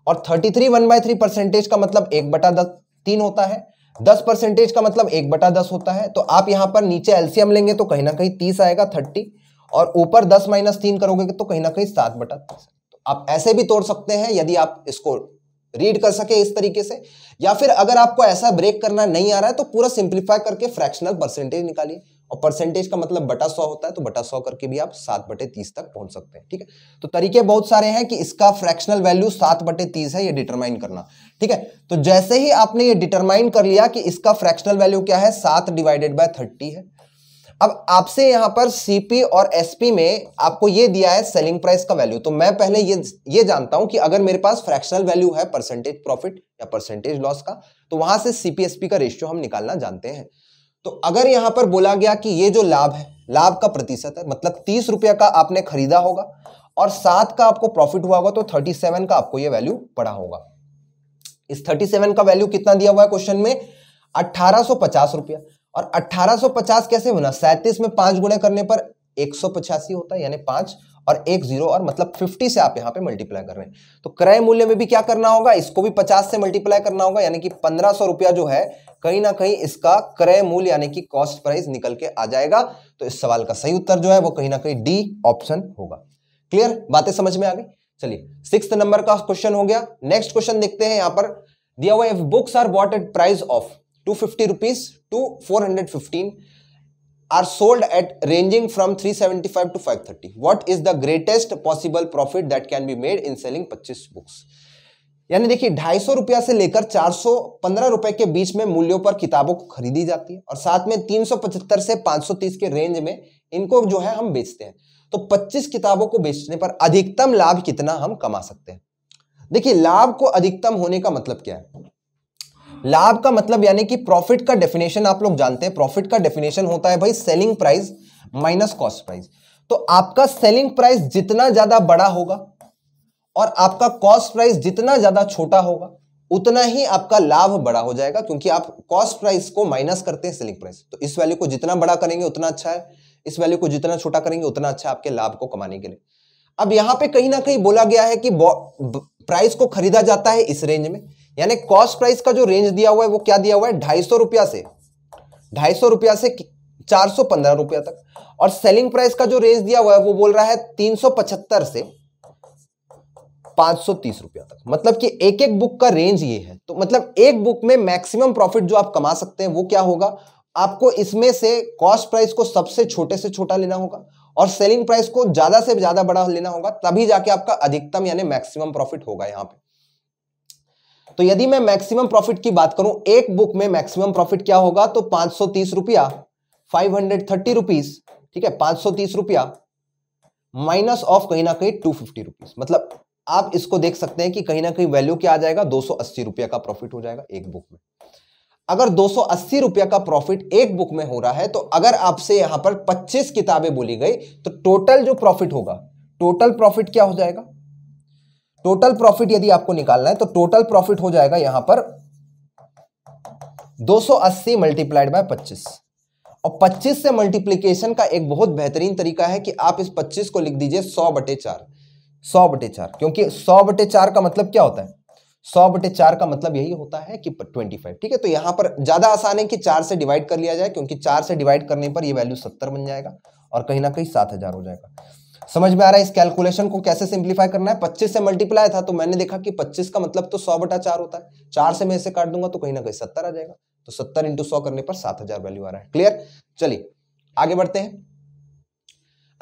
और thirty three one by three percentage का मतलब एक बटा दस तीन होता है दस परसेंटेज का मतलब एक बटा दस होता है तो आप यहां पर नीचे एलसीएम लेंगे तो कहीं ना कहीं तीस आएगा थर्टी और ऊपर दस माइनस तीन करोगे तो कहीं ना कहीं सात बटा दस तो आप ऐसे भी तोड़ सकते हैं यदि आप इसको रीड कर सके इस तरीके से या फिर अगर आपको ऐसा ब्रेक करना नहीं आ रहा है तो पूरा सिंप्लीफाई करके फ्रैक्शनल परसेंटेज निकालिए और परसेंटेज का मतलब बटा सौ होता है तो बटा सौ करके भी आप सात बटे तीस तक पहुंच सकते हैं ठीक है तो तरीके बहुत सारे हैं कि इसका फ्रैक्शनल वैल्यू सात बटे तीस है ये डिटरमाइन करना ठीक है तो जैसे ही आपने ये डिटरमाइन कर लिया कि इसका फ्रैक्शनल वैल्यू क्या है सात डिवाइडेड बाय थर्टी है अब आपसे यहां पर सीपी और एसपी में आपको ये दिया है सेलिंग प्राइस का वैल्यू तो मैं पहले ये ये जानता हूं कि अगर मेरे पास फ्रैक्शनल वैल्यू है परसेंटेज प्रॉफिट या परसेंटेज लॉस का तो वहां से सीपीएसपी का रेशियो हम निकालना जानते हैं तो अगर यहां पर बोला गया कि ये जो लाभ है लाभ का प्रतिशत है मतलब तीस रुपया का आपने खरीदा होगा और सात का आपको प्रॉफिट हुआ होगा तो थर्टी सेवन का आपको यह वैल्यू पड़ा होगा इस थर्टी सेवन का वैल्यू कितना दिया हुआ है क्वेश्चन में अट्ठारह रुपया और 1850 कैसे बना सैतीस में पांच गुणे करने पर एक होता है यानी पांच और एक जीरो और मतलब 50 से आप यहां पे मल्टीप्लाई कर रहे हैं तो क्रय मूल्य में भी क्या करना होगा इसको भी 50 से मल्टीप्लाई करना होगा यानी कि पंद्रह सौ रुपया जो है कहीं ना कहीं इसका क्रय मूल्य यानी कि कॉस्ट प्राइस निकल के आ जाएगा तो इस सवाल का सही उत्तर जो है वो कहीं ना कहीं डी ऑप्शन होगा क्लियर बातें समझ में आ गई चलिए सिक्स नंबर का क्वेश्चन हो गया नेक्स्ट क्वेश्चन देखते हैं यहां पर दिया हुआ if books are bought at price of two fifty rupees to four hundred fifteen are sold at ranging from three seventy five to five thirty what is the greatest possible profit that can be made in selling पच्चीस books यानी देखिए ढाई सौ रुपया से लेकर चार सौ पंद्रह रुपए के बीच में मूल्यों पर किताबों को खरीदी जाती है और साथ में तीन सौ पचहत्तर से पांच सौ तीस के रेंज में इनको जो है हम बेचते हैं तो पच्चीस किताबों को बेचने पर अधिकतम लाभ कितना हम कमा सकते हैं देखिए लाभ को अधिकतम होने का मतलब क्या है लाभ का मतलब यानी कि प्रॉफिट का डेफिनेशन आप लोग जानते हैं प्रॉफिट का डेफिनेशन होता है भाई selling price minus cost price तो आपका सेलिंग प्राइस जितना ज्यादा बड़ा होगा और आपका कॉस्ट प्राइस जितना ज्यादा छोटा होगा उतना ही आपका लाभ बड़ा हो जाएगा क्योंकि आप कॉस्ट प्राइस को माइनस करते हैं सेलिंग प्राइस तो इस वैल्यू को जितना बड़ा करेंगे उतना अच्छा है इस वैल्यू को जितना छोटा करेंगे उतना अच्छा आपके लाभ को कमाने के लिए अब यहां पे कहीं ना कहीं बोला गया है कि प्राइस को खरीदा जाता है इस रेंज में यानी कॉस्ट प्राइस का जो रेंज दिया हुआ है वो क्या दिया हुआ है ढाई सौ रुपया से ढाई सौ रुपया से चार सौ पंद्रह रुपया तक और सेलिंग प्राइस का जो रेंज दिया हुआ है वो बोल रहा है तीन सौ पचहत्तर से पांच सौ तीस रुपया तक मतलब कि एक एक बुक का रेंज ये है तो मतलब एक बुक में मैक्सिमम प्रॉफिट जो आप कमा सकते हैं वो क्या होगा आपको इसमें से कॉस्ट प्राइस को सबसे छोटे से छोटा लेना होगा और सेलिंग प्राइस को ज्यादा से ज्यादा बड़ा लेना होगा तभी जाके आपका अधिकतम यानी मैक्सिमम प्रॉफिट होगा यहां पर तो यदि मैं मैक्सिमम प्रॉफिट की बात करूं एक बुक में मैक्सिमम प्रॉफिट क्या होगा तो पांच सौ तीस रुपया फाइव हंड्रेड थर्टी रुपीज ठीक है पांच सौ तीस रुपया माइनस ऑफ कहीं ना कहीं टू फिफ्टी रुपीज मतलब आप इसको देख सकते हैं कि कहीं ना कहीं वैल्यू क्या आ जाएगा दो सौ अस्सी रुपया का प्रॉफिट हो जाएगा एक बुक में अगर दो सौ अस्सी रुपया का प्रॉफिट एक बुक में हो रहा है तो अगर आपसे यहां पर पच्चीस किताबें बोली गई तो टोटल जो प्रॉफिट होगा टोटल प्रॉफिट क्या हो जाएगा टोटल प्रॉफिट यदि आपको निकालना है तो टोटल प्रॉफिट हो जाएगा यहां पर 280 सौ अस्सी मल्टीप्लाइड बाय पच्चीस और 25 से मल्टीप्लीकेशन का एक बहुत बेहतरीन तरीका है कि आप इस 25 को लिख दीजिए 100 बटे चार सौ बटे चार क्योंकि 100 बटे चार का मतलब क्या होता है 100 बटे चार का मतलब यही होता है कि 25 ठीक है तो यहां पर ज्यादा आसान है कि चार से डिवाइड कर लिया जाए क्योंकि चार से डिवाइड करने पर यह वैल्यू सत्तर बन जाएगा और कहीं ना कहीं सात हो जाएगा समझ में आ रहा है इस कैलकुलेशन को कैसे सिंप्लीफाई करना है पच्चीस से मल्टीप्लाई था तो मैंने देखा कि पच्चीस का मतलब तो सौ बटा चार होता है चार से मैं इसे काट दूंगा तो कहीं ना कहीं सत्तर आ जाएगा तो सत्तर इंटू सौ करने पर सात हजार वैल्यू आ रहा है क्लियर चलिए आगे बढ़ते हैं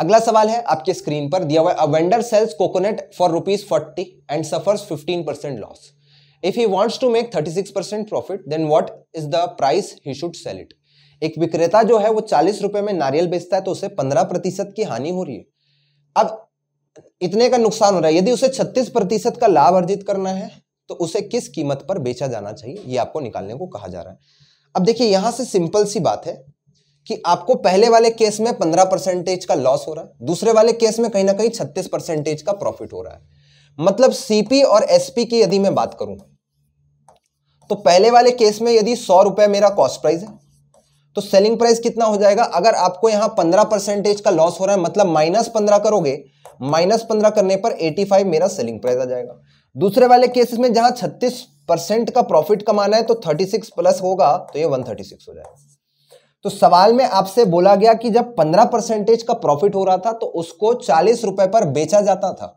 अगला सवाल है आपके स्क्रीन पर दिया हुआ vendor sells coconut for rupees forty and suffers fifteen percent loss if he wants to make thirty six percent profit then what is the price he should sell it एक विक्रेता जो है वो चालीस रुपए में नारियल बेचता है तो उसे पंद्रह प्रतिशत की हानि हो रही है अब इतने का नुकसान हो रहा है यदि उसे 36 प्रतिशत का लाभ अर्जित करना है तो उसे किस कीमत पर बेचा जाना चाहिए ये आपको निकालने को कहा जा रहा है अब देखिए यहां से सिंपल सी बात है कि आपको पहले वाले केस में 15 परसेंटेज का लॉस हो रहा है दूसरे वाले केस में कहीं ना कहीं 36 परसेंटेज का प्रॉफिट हो रहा है मतलब सीपी और एसपी की यदि मैं बात करूं तो पहले वाले केस में यदि सौ रुपए मेरा कॉस्ट प्राइस है तो सेलिंग प्राइस कितना हो जाएगा अगर आपको यहां पंद्रह परसेंटेज का लॉस हो रहा है मतलब माइनस पंद्रह करोगे माइनस पंद्रह करने पर एटी फाइव मेरा सेलिंग प्राइस आ जाएगा दूसरे वाले केसेस में जहां छत्तीस परसेंट का प्रॉफिट कमाना है तो थर्टी सिक्स प्लस होगा तो ये वन थर्टी सिक्स हो जाएगा तो सवाल में आपसे बोला गया कि जब पंद्रह परसेंटेज का प्रॉफिट हो रहा था तो उसको चालीस रुपए पर बेचा जाता था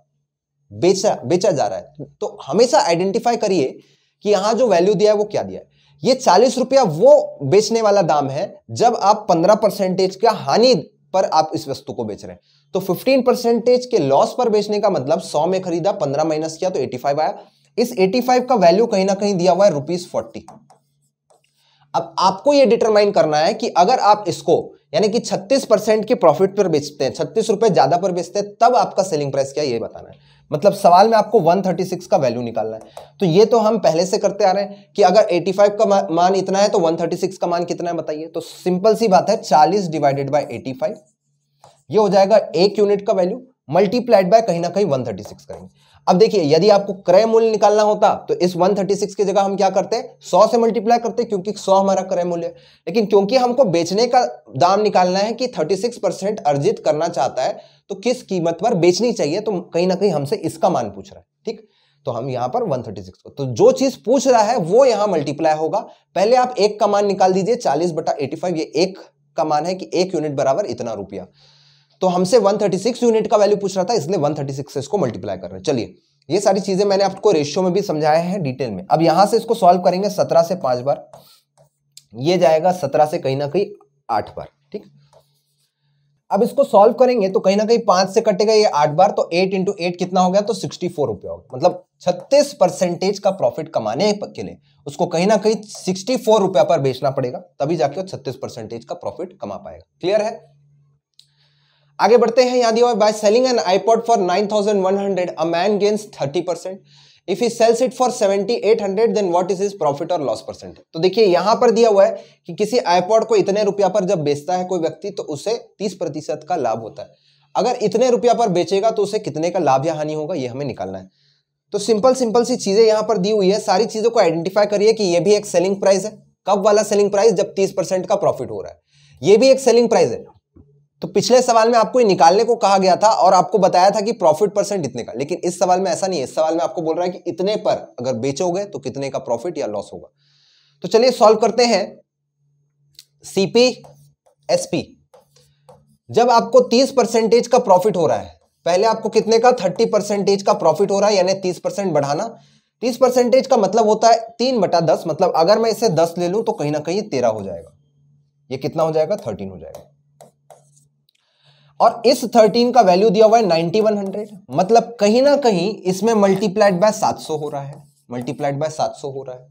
बेचा बेचा जा रहा है तो हमेशा आइडेंटिफाई करिए कि यहां जो वैल्यू दिया है वो क्या दिया है ये चालीस रुपया वो बेचने वाला दाम है जब आप पंद्रह परसेंटेज का हानि पर आप इस वस्तु को बेच रहे हैं तो फिफ्टीन परसेंटेज के लॉस पर बेचने का मतलब सौ में खरीदा पंद्रह माइनस किया तो एटी फाइव आया इस एटी फाइव का वैल्यू कहीं ना कहीं दिया हुआ है रुपीज फोर्टी अब आपको यह डिटरमाइन करना है कि अगर आप इसको यानी कि छत्तीस परसेंट के प्रॉफिट पर बेचते हैं छत्तीस रुपए ज्यादा पर बेचते हैं तब आपका सेलिंग प्राइस क्या ये बताना है मतलब सवाल में आपको 136 का वैल्यू निकालना है तो ये तो हम पहले से करते आ रहे हैं कि अगर 85 का मान इतना है तो 136 का मान कितना है बताइए तो सिंपल सी बात है 40 डिवाइडेड बाय 85 ये हो जाएगा एक यूनिट का वैल्यू मल्टीप्लाइड बाय कहीं ना कहीं 136 करेंगे अब देखिए यदि आपको क्रय मूल्य निकालना होता तो इस 136 की जगह हम क्या करते हैं 100 से मल्टीप्लाई करते हैं क्योंकि 100 हमारा क्रय मूल्य है लेकिन क्योंकि हमको बेचने का दाम निकालना है कि 36 परसेंट अर्जित करना चाहता है तो किस कीमत पर बेचनी चाहिए तो कहीं ना कहीं हमसे इसका मान पूछ रहा है ठीक तो हम यहां पर वन को तो जो चीज पूछ रहा है वो यहां मल्टीप्लाई होगा पहले आप एक का मान निकाल दीजिए चालीस बटा ये एक का मान है कि एक यूनिट बराबर इतना रुपया तो हमसे 136 यूनिट का वैल्यू पूछ रहा था इसलिए 136 से इसको मल्टीप्लाई कर रहे हैं चलिए ये सारी चीजें मैंने आपको रेशियो में भी समझाया है डिटेल में अब यहां से इसको सॉल्व करेंगे सत्रह से पांच बार ये जाएगा सत्रह से कहीं ना कहीं आठ बार ठीक अब इसको सॉल्व करेंगे तो कहीं ना कहीं पांच से कटेगा ये आठ बार तो एट इंटू एट कितना हो गया तो सिक्सटी फोर रुपया हो गया मतलब छत्तीस परसेंटेज का प्रॉफिट कमाने के लिए उसको कहीं ना कहीं सिक्सटी फोर रुपया पर बेचना पड़ेगा तभी जाके वो छत्तीस परसेंटेज का प्रॉफिट कमा पाएगा क्लियर है आगे बढ़ते हैं यहाँ हुआ by selling an iPod for 9100 a man gains 30 percent if he sells it for 7800 then what is is profit और लॉस परसेंट तो देखिए यहां पर दिया हुआ है कि किसी आईपॉड को इतने रुपया पर जब बेचता है कोई व्यक्ति तो उसे तीस प्रतिशत का लाभ होता है अगर इतने रुपया पर बेचेगा तो उसे कितने का लाभ या हानि होगा ये हमें निकालना है तो सिंपल सिंपल सी चीजें यहाँ पर दी हुई है सारी चीजों को आइडेंटिफाई करिए कि ये भी एक सेलिंग प्राइस है कब वाला सेलिंग प्राइस जब 30 परसेंट का प्रॉफिट हो रहा है ये भी एक सेलिंग प्राइस है तो पिछले सवाल में आपको निकालने को कहा गया था और आपको बताया था कि प्रॉफिट परसेंट इतने का लेकिन इस सवाल में ऐसा नहीं है इस सवाल में आपको बोल रहा है कि इतने पर अगर बेचोगे तो कितने का प्रॉफिट या लॉस होगा तो चलिए सॉल्व करते हैं सीपी एसपी जब आपको 30 परसेंटेज का प्रॉफिट हो रहा है पहले आपको कितने का 30 परसेंटेज का प्रॉफिट हो रहा है यानी 30 परसेंट बढ़ाना 30 परसेंटेज का मतलब होता है तीन बटा दस मतलब अगर मैं इसे 10 ले लूं तो कहीं ना कहीं तेरह हो जाएगा ये कितना हो जाएगा 13 हो जाएगा और इस 13 का वैल्यू दिया हुआ है 9100 मतलब कहीं ना कहीं इसमें मल्टीप्लाइड बाय 700 हो रहा है मल्टीप्लाइड बाय 700 हो रहा है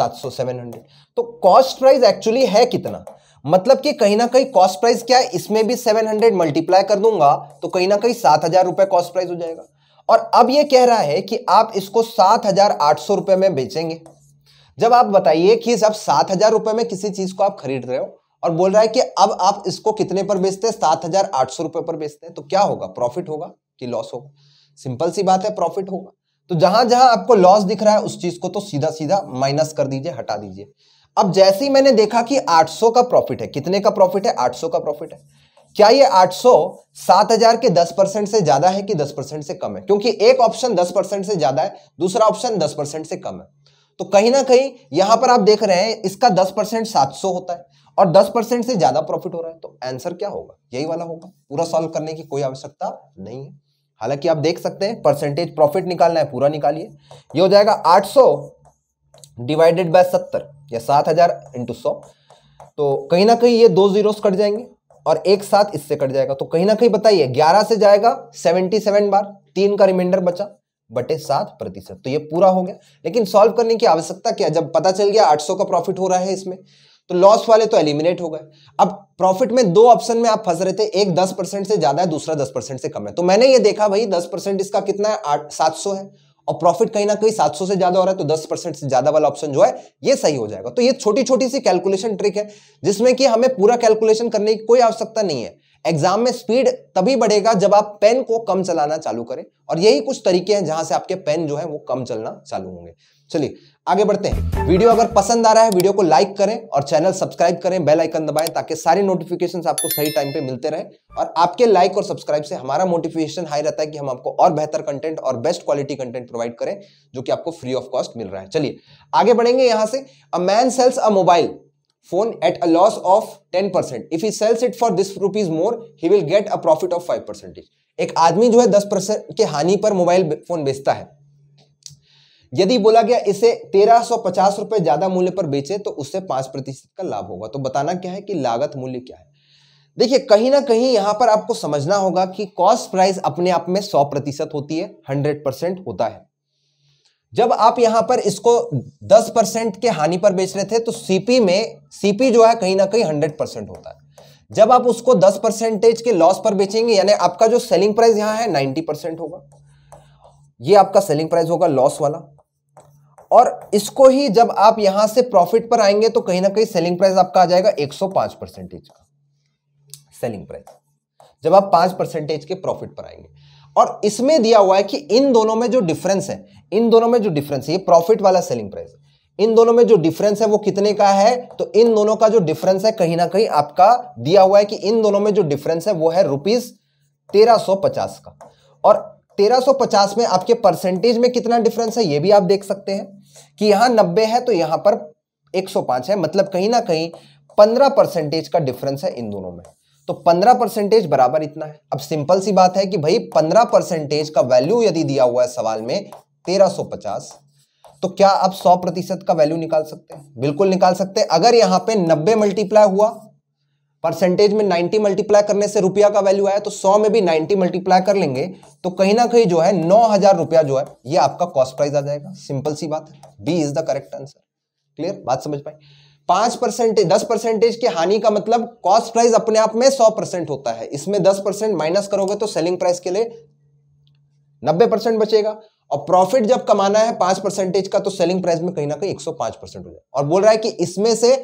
700 700 तो कॉस्ट प्राइस एक्चुअली है कितना मतलब कि कहीं ना कहीं कॉस्ट प्राइस क्या है इसमें भी 700 मल्टीप्लाई कर दूंगा तो कहीं ना कहीं सात हजार रुपए कॉस्ट प्राइस हो जाएगा और अब यह कह रहा है कि आप इसको सात हजार आठ सौ रुपए में बेचेंगे जब आप बताइए कि जब सात हजार रुपए में किसी चीज को आप खरीद रहे हो और बोल रहा है कि अब आप इसको कितने पर बेचते हैं सात हजार आठ सौ रुपए पर बेचते हैं तो क्या होगा प्रॉफिट होगा कि लॉस होगा सिंपल सी बात है प्रॉफिट होगा तो जहां जहां आपको लॉस दिख रहा है उस चीज को तो सीधा सीधा माइनस कर दीजिए हटा दीजिए अब जैसे ही मैंने देखा कि 800 का प्रॉफिट है कितने का प्रॉफिट है 800 का प्रॉफिट है क्या ये 800 7000 के 10 परसेंट से ज्यादा है कि 10 परसेंट से कम है क्योंकि एक ऑप्शन 10 परसेंट से ज्यादा है दूसरा ऑप्शन 10 परसेंट से कम है तो कहीं ना कहीं यहां पर आप देख रहे हैं इसका 10 परसेंट सात होता है और 10 परसेंट से ज्यादा प्रॉफिट हो रहा है तो आंसर क्या होगा यही वाला होगा पूरा सॉल्व करने की कोई आवश्यकता नहीं है हालांकि आप देख सकते हैं परसेंटेज प्रॉफिट निकालना है पूरा निकालिए ये हो जाएगा 800 डिवाइडेड बाय 70 या 7000 हजार इंटू सौ तो कहीं ना कहीं ये दो जीरोस कट जाएंगे और एक साथ इससे कट जाएगा तो कहीं ना कहीं बताइए 11 से जाएगा 77 बार तीन का रिमाइंडर बचा बटे सात प्रतिशत तो ये पूरा हो गया लेकिन सॉल्व करने की आवश्यकता क्या जब पता चल गया सौ का प्रॉफिट हो रहा है इसमें तो लॉस वाले तो एलिमिनेट हो गए अब प्रॉफिट में दो ऑप्शन में आप फंस रहे थे एक दस परसेंट से ज्यादा है दूसरा दस परसेंट से कम है तो मैंने ये देखा भाई दस परसेंट इसका कितना है सात सौ है और प्रॉफिट कहीं ना कहीं 700 से ज्यादा हो रहा है तो 10 परसेंट से ज्यादा वाला ऑप्शन जो है ये सही हो जाएगा तो ये छोटी छोटी सी कैलकुलेशन ट्रिक है जिसमें कि हमें पूरा कैलकुलेशन करने की कोई आवश्यकता नहीं है एग्जाम में स्पीड तभी बढ़ेगा जब आप पेन को कम चलाना चालू करें और यही कुछ तरीके हैं जहां से आपके पेन जो है वो कम चलना चालू होंगे चलिए आगे बढ़ते हैं वीडियो अगर पसंद आ रहा है वीडियो को लाइक करें और चैनल सब्सक्राइब करें बेल आइकन दबाएं ताकि सारे नोटिफिकेशंस आपको सही टाइम पे मिलते रहे और आपके लाइक और सब्सक्राइब से हमारा मोटिवेशन हाई रहता है कि हम आपको और बेहतर कंटेंट और बेस्ट क्वालिटी कंटेंट प्रोवाइड करें जो कि आपको फ्री ऑफ कॉस्ट मिल रहा है चलिए आगे बढ़ेंगे यहाँ से a man sells a mobile phone at a loss of 10%. If he sells it for this rupees more he will get a profit of 5%. एक आदमी जो है दस परसेंट के हानि पर मोबाइल फोन बेचता है यदि बोला गया इसे तेरह सौ पचास रुपए ज्यादा मूल्य पर बेचे तो उससे पांच प्रतिशत का लाभ होगा तो बताना क्या है कि लागत मूल्य क्या है देखिए कहीं ना कहीं यहां पर आपको समझना होगा कि कॉस्ट प्राइस अपने आप में सौ प्रतिशत होती है हंड्रेड परसेंट होता है जब आप यहां पर इसको दस परसेंट के हानि पर बेच रहे थे तो सीपी में सीपी जो है कहीं ना कहीं हंड्रेड परसेंट होता है जब आप उसको दस परसेंटेज के लॉस पर बेचेंगे यानी आपका जो सेलिंग प्राइस यहां है नाइनटी परसेंट होगा ये आपका सेलिंग प्राइस होगा लॉस वाला और इसको ही जब आप यहां से प्रॉफिट पर आएंगे तो कहीं ना कहीं सेलिंग प्राइस आपका आ जाएगा 105 परसेंटेज का सेलिंग प्राइस जब आप पांच परसेंटेज के प्रॉफिट पर आएंगे और इसमें दिया हुआ है कि इन दोनों में जो डिफरेंस है इन दोनों में जो डिफरेंस है ये प्रॉफिट वाला सेलिंग प्राइस इन दोनों में जो डिफरेंस है वो कितने का है तो इन दोनों का जो डिफरेंस है कहीं ना कहीं आपका दिया हुआ है कि इन दोनों में जो डिफरेंस है वो है रुपीज तेरह का और 1350 में आपके परसेंटेज में कितना डिफरेंस है ये भी आप देख सकते हैं कि यहाँ नब्बे है तो यहाँ पर 105 है मतलब कहीं ना कहीं 15 परसेंटेज का डिफरेंस है इन दोनों में तो 15 परसेंटेज बराबर इतना है अब सिंपल सी बात है कि भाई 15 परसेंटेज का वैल्यू यदि दिया हुआ है सवाल में 1350 तो क्या आप 100 प्रतिशत का वैल्यू निकाल सकते हैं बिल्कुल निकाल सकते हैं अगर यहां पे 90 मल्टीप्लाई हुआ परसेंटेज में 90 मल्टीप्लाई करने से रुपया का वैल्यू आया तो 100 में भी 90 मल्टीप्लाई कर लेंगे तो कहीं ना कहीं जो है नौ हजार रुपया जो है ये आपका कॉस्ट प्राइस आ जाएगा सिंपल सी बात है B is the correct answer clear बात समझ पाए पांच परसेंटेज दस परसेंटेज की हानि का मतलब कॉस्ट प्राइस अपने आप में सौ परसेंट होता है इसमें दस परसेंट माइनस करोगे तो सेलिंग प्राइस के लिए नब्बे परसेंट बचेगा और प्रॉफिट जब कमाना है पांच परसेंटेज का तो सेलिंग प्राइस में कहीं ना कहीं एक सौ पांच परसेंट हो जाए और बोल रहा है कि इसमें से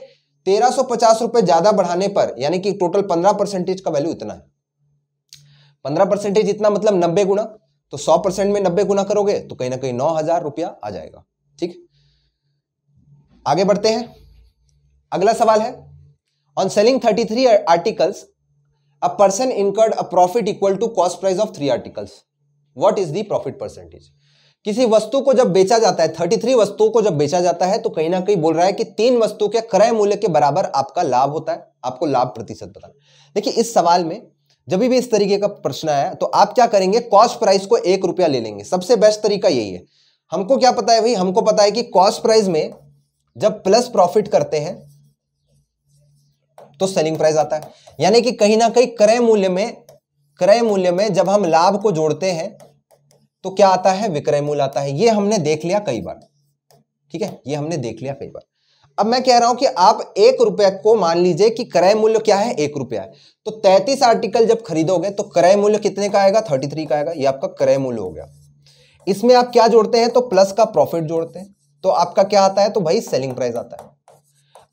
1350 रुपए ज्यादा बढ़ाने पर यानी कि टोटल 15 परसेंटेज का वैल्यू इतना है 15 परसेंटेज इतना मतलब 90 गुना तो 100 परसेंट में 90 गुना करोगे तो कहीं ना कहीं नौ हजार रुपया आ जाएगा ठीक आगे बढ़ते हैं अगला सवाल है on selling thirty articles a person incurred a profit equal to cost price of three articles what is the profit percentage किसी वस्तु को जब बेचा जाता है थर्टी थ्री वस्तुओं को जब बेचा जाता है तो कहीं ना कहीं बोल रहा है कि तीन वस्तु के क्रय मूल्य के बराबर आपका लाभ होता है आपको लाभ प्रतिशत बताना देखिए इस सवाल में जब भी इस तरीके का प्रश्न आया तो आप क्या करेंगे कॉस्ट प्राइस को एक रुपया ले लेंगे सबसे बेस्ट तरीका यही है हमको क्या पता है भाई हमको पता है कि कॉस्ट प्राइस में जब प्लस प्रॉफिट करते हैं तो सेलिंग प्राइस आता है यानी कि कहीं ना कहीं क्रय मूल्य में क्रय मूल्य में जब हम लाभ को जोड़ते हैं तो क्या आता है विक्रय मूल्य आता है ये हमने देख लिया कई बार ठीक है ये हमने देख लिया कई बार अब मैं कह रहा हूं कि आप एक रुपए को मान लीजिए कि क्रय मूल्य क्या है एक रुपया है तो तैतीस आर्टिकल जब खरीदोगे तो क्रय मूल्य कितने का आएगा थर्टी का आएगा ये आपका क्रय मूल्य हो गया इसमें आप क्या जोड़ते हैं तो प्लस का प्रॉफिट जोड़ते हैं तो आपका क्या आता है तो भाई सेलिंग प्राइस आता है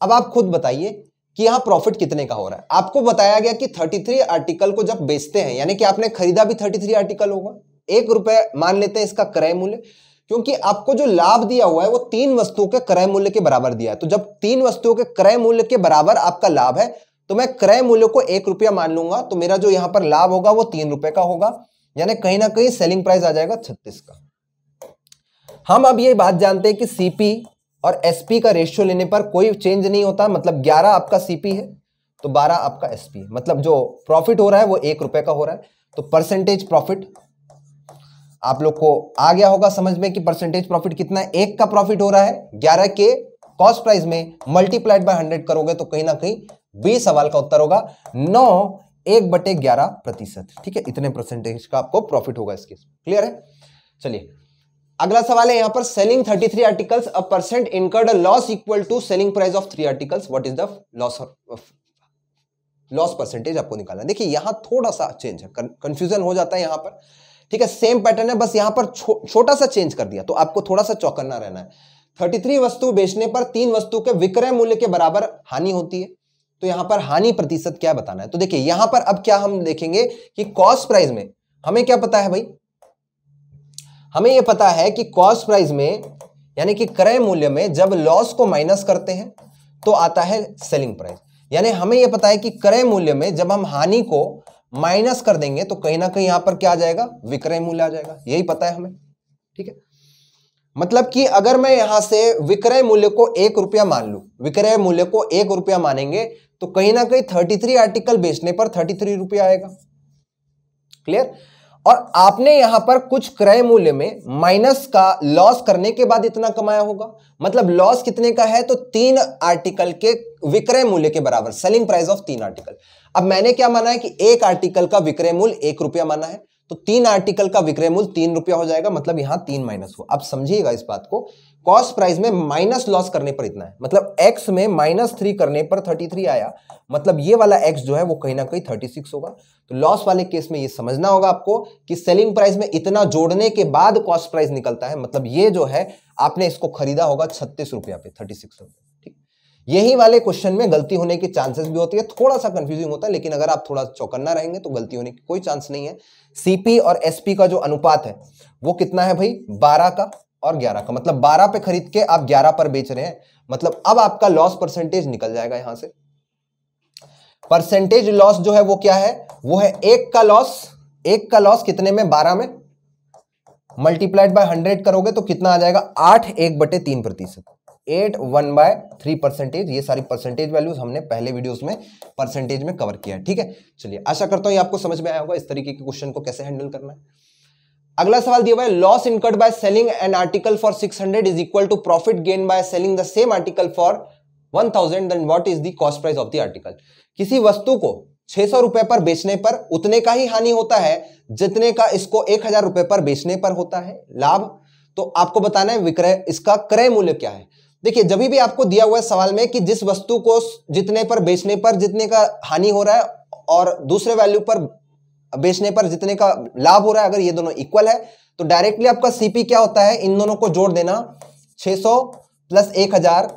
अब आप खुद बताइए कि यहां प्रॉफिट कितने का हो रहा है आपको बताया गया कि 33 आर्टिकल को जब बेचते हैं यानी कि आपने खरीदा भी 33 आर्टिकल होगा एक रुपए मान लेते हैं इसका क्रय मूल्य क्योंकि आपको जो लाभ दिया हुआ है वो तीन वस्तुओं के क्रय मूल्य के बराबर दिया है तो जब तीन वस्तुओं के क्रय मूल्य के बराबर आपका लाभ है तो मैं क्रय मूल्य को एक रुपया मान लूंगा तो मेरा जो यहां पर लाभ होगा वो तीन रुपए का होगा यानी कहीं ना कहीं सेलिंग प्राइस आ जाएगा छत्तीस का हम अब ये बात जानते हैं कि सीपी और एसपी का रेशियो लेने पर कोई चेंज नहीं होता मतलब ग्यारह आपका सीपी है तो बारह आपका एसपी मतलब जो प्रॉफिट हो रहा है वो एक रुपए का हो रहा है तो परसेंटेज प्रॉफिट आप लोग को आ गया होगा समझ में कि परसेंटेज प्रॉफिट कितना एक का प्रॉफिट हो रहा है ग्यारह के कॉस्ट प्राइस में मल्टीप्लाइड बाय हंड्रेड करोगे तो कहीं ना कहीं बी सवाल का उत्तर होगा नौ एक बटे ग्यारह प्रतिशत ठीक है इतने परसेंटेज का आपको प्रॉफिट होगा इसके क्लियर है चलिए अगला सवाल है यहां पर selling thirty three articles a percent incurred loss equal to selling price of three articles what is the loss of loss percentage आपको निकालना देखिए यहां थोड़ा सा चेंज है कंफ्यूजन हो जाता है यहां पर ठीक है सेम पैटर्न है बस यहां पर छो, छोटा सा चेंज कर दिया तो आपको थोड़ा सा चौकन्ना रहना है थर्टी थ्री वस्तु बेचने पर तीन वस्तु के विक्रय मूल्य के बराबर हानि होती है तो यहां पर हानि प्रतिशत क्या बताना है तो देखिए यहां पर अब क्या हम देखेंगे कि कॉस्ट प्राइस में हमें क्या पता है भाई हमें यह पता है कि कॉस्ट प्राइस में यानी कि क्रय मूल्य में जब लॉस को माइनस करते हैं तो आता है सेलिंग प्राइस यानी हमें यह पता है कि क्रय मूल्य में जब हम हानि को माइनस कर देंगे तो कहीं ना कहीं यहां पर क्या आ जाएगा विक्रय मूल्य आ जाएगा यही पता है हमें ठीक है मतलब कि अगर मैं यहां से विक्रय मूल्य को एक रुपया मान लू विक्रय मूल्य को एक रुपया मानेंगे तो कहीं ना कहीं थर्टी थ्री आर्टिकल बेचने पर थर्टी थ्री रुपया आएगा क्लियर और आपने यहां पर कुछ क्रय मूल्य में माइनस का लॉस करने के बाद इतना कमाया होगा मतलब लॉस कितने का है तो तीन आर्टिकल के विक्रय मूल्य के बराबर सेलिंग प्राइस ऑफ तीन आर्टिकल अब मैंने क्या माना है कि एक आर्टिकल का विक्रय मूल्य एक रुपया माना है तो तीन आर्टिकल का विक्रय मूल्य तीन रुपया हो जाएगा मतलब यहां तीन माइनस हो अब समझिएगा इस बात को कॉस्ट प्राइस में माइनस लॉस करने पर इतना है मतलब एक्स में माइनस थ्री करने पर थर्टी थ्री आया मतलब ये वाला एक्स जो है वो कहीं ना कहीं थर्टी सिक्स होगा तो लॉस वाले केस में ये समझना होगा आपको कि सेलिंग प्राइस में इतना जोड़ने के बाद कॉस्ट प्राइस निकलता है मतलब ये जो है आपने इसको खरीदा होगा छत्तीस रुपया पे थर्टी सिक्स रुपये ठीक यही वाले क्वेश्चन में गलती होने के चांसेस भी होती है थोड़ा सा कंफ्यूजिंग होता है लेकिन अगर आप थोड़ा चौकन्ना रहेंगे तो गलती होने की कोई चांस नहीं है सीपी और एसपी का जो अनुपात है वो कितना है भाई बारह का और 11 का मतलब 12 पे खरीद के आप 11 पर बेच रहे हैं मतलब अब आपका लॉस परसेंटेज निकल जाएगा यहां से परसेंटेज लॉस जो है वो क्या है वो है एक का लॉस एक का लॉस कितने में बारह में मल्टीप्लाइड बाय हंड्रेड करोगे तो कितना आ जाएगा आठ एक बटे तीन प्रतिशत eight one by three percentage ये सारी परसेंटेज वैल्यूज हमने पहले वीडियोस में परसेंटेज में कवर किया है ठीक है चलिए आशा करता हूं ये आपको समझ में आया होगा इस तरीके के क्वेश्चन को कैसे हैंडल करना है अगला सवाल दिया हुआ है loss incurred by selling an article for 600 hundred is equal to profit gain by selling the same article for 1000 thousand then what is the cost price of the article किसी वस्तु को छह सौ रुपए पर बेचने पर उतने का ही हानि होता है जितने का इसको एक हजार रुपए पर बेचने पर होता है लाभ तो आपको बताना है विक्रय इसका क्रय मूल्य क्या है देखिए जब भी आपको दिया हुआ सवाल में कि जिस वस्तु को जितने पर बेचने पर जितने का हानि हो रहा है और दूसरे वैल्यू पर बेचने पर जितने का लाभ हो रहा है अगर ये दोनों इक्वल है तो डायरेक्टली आपका सीपी क्या होता है इन दोनों को जोड़ देना 600 प्लस 1000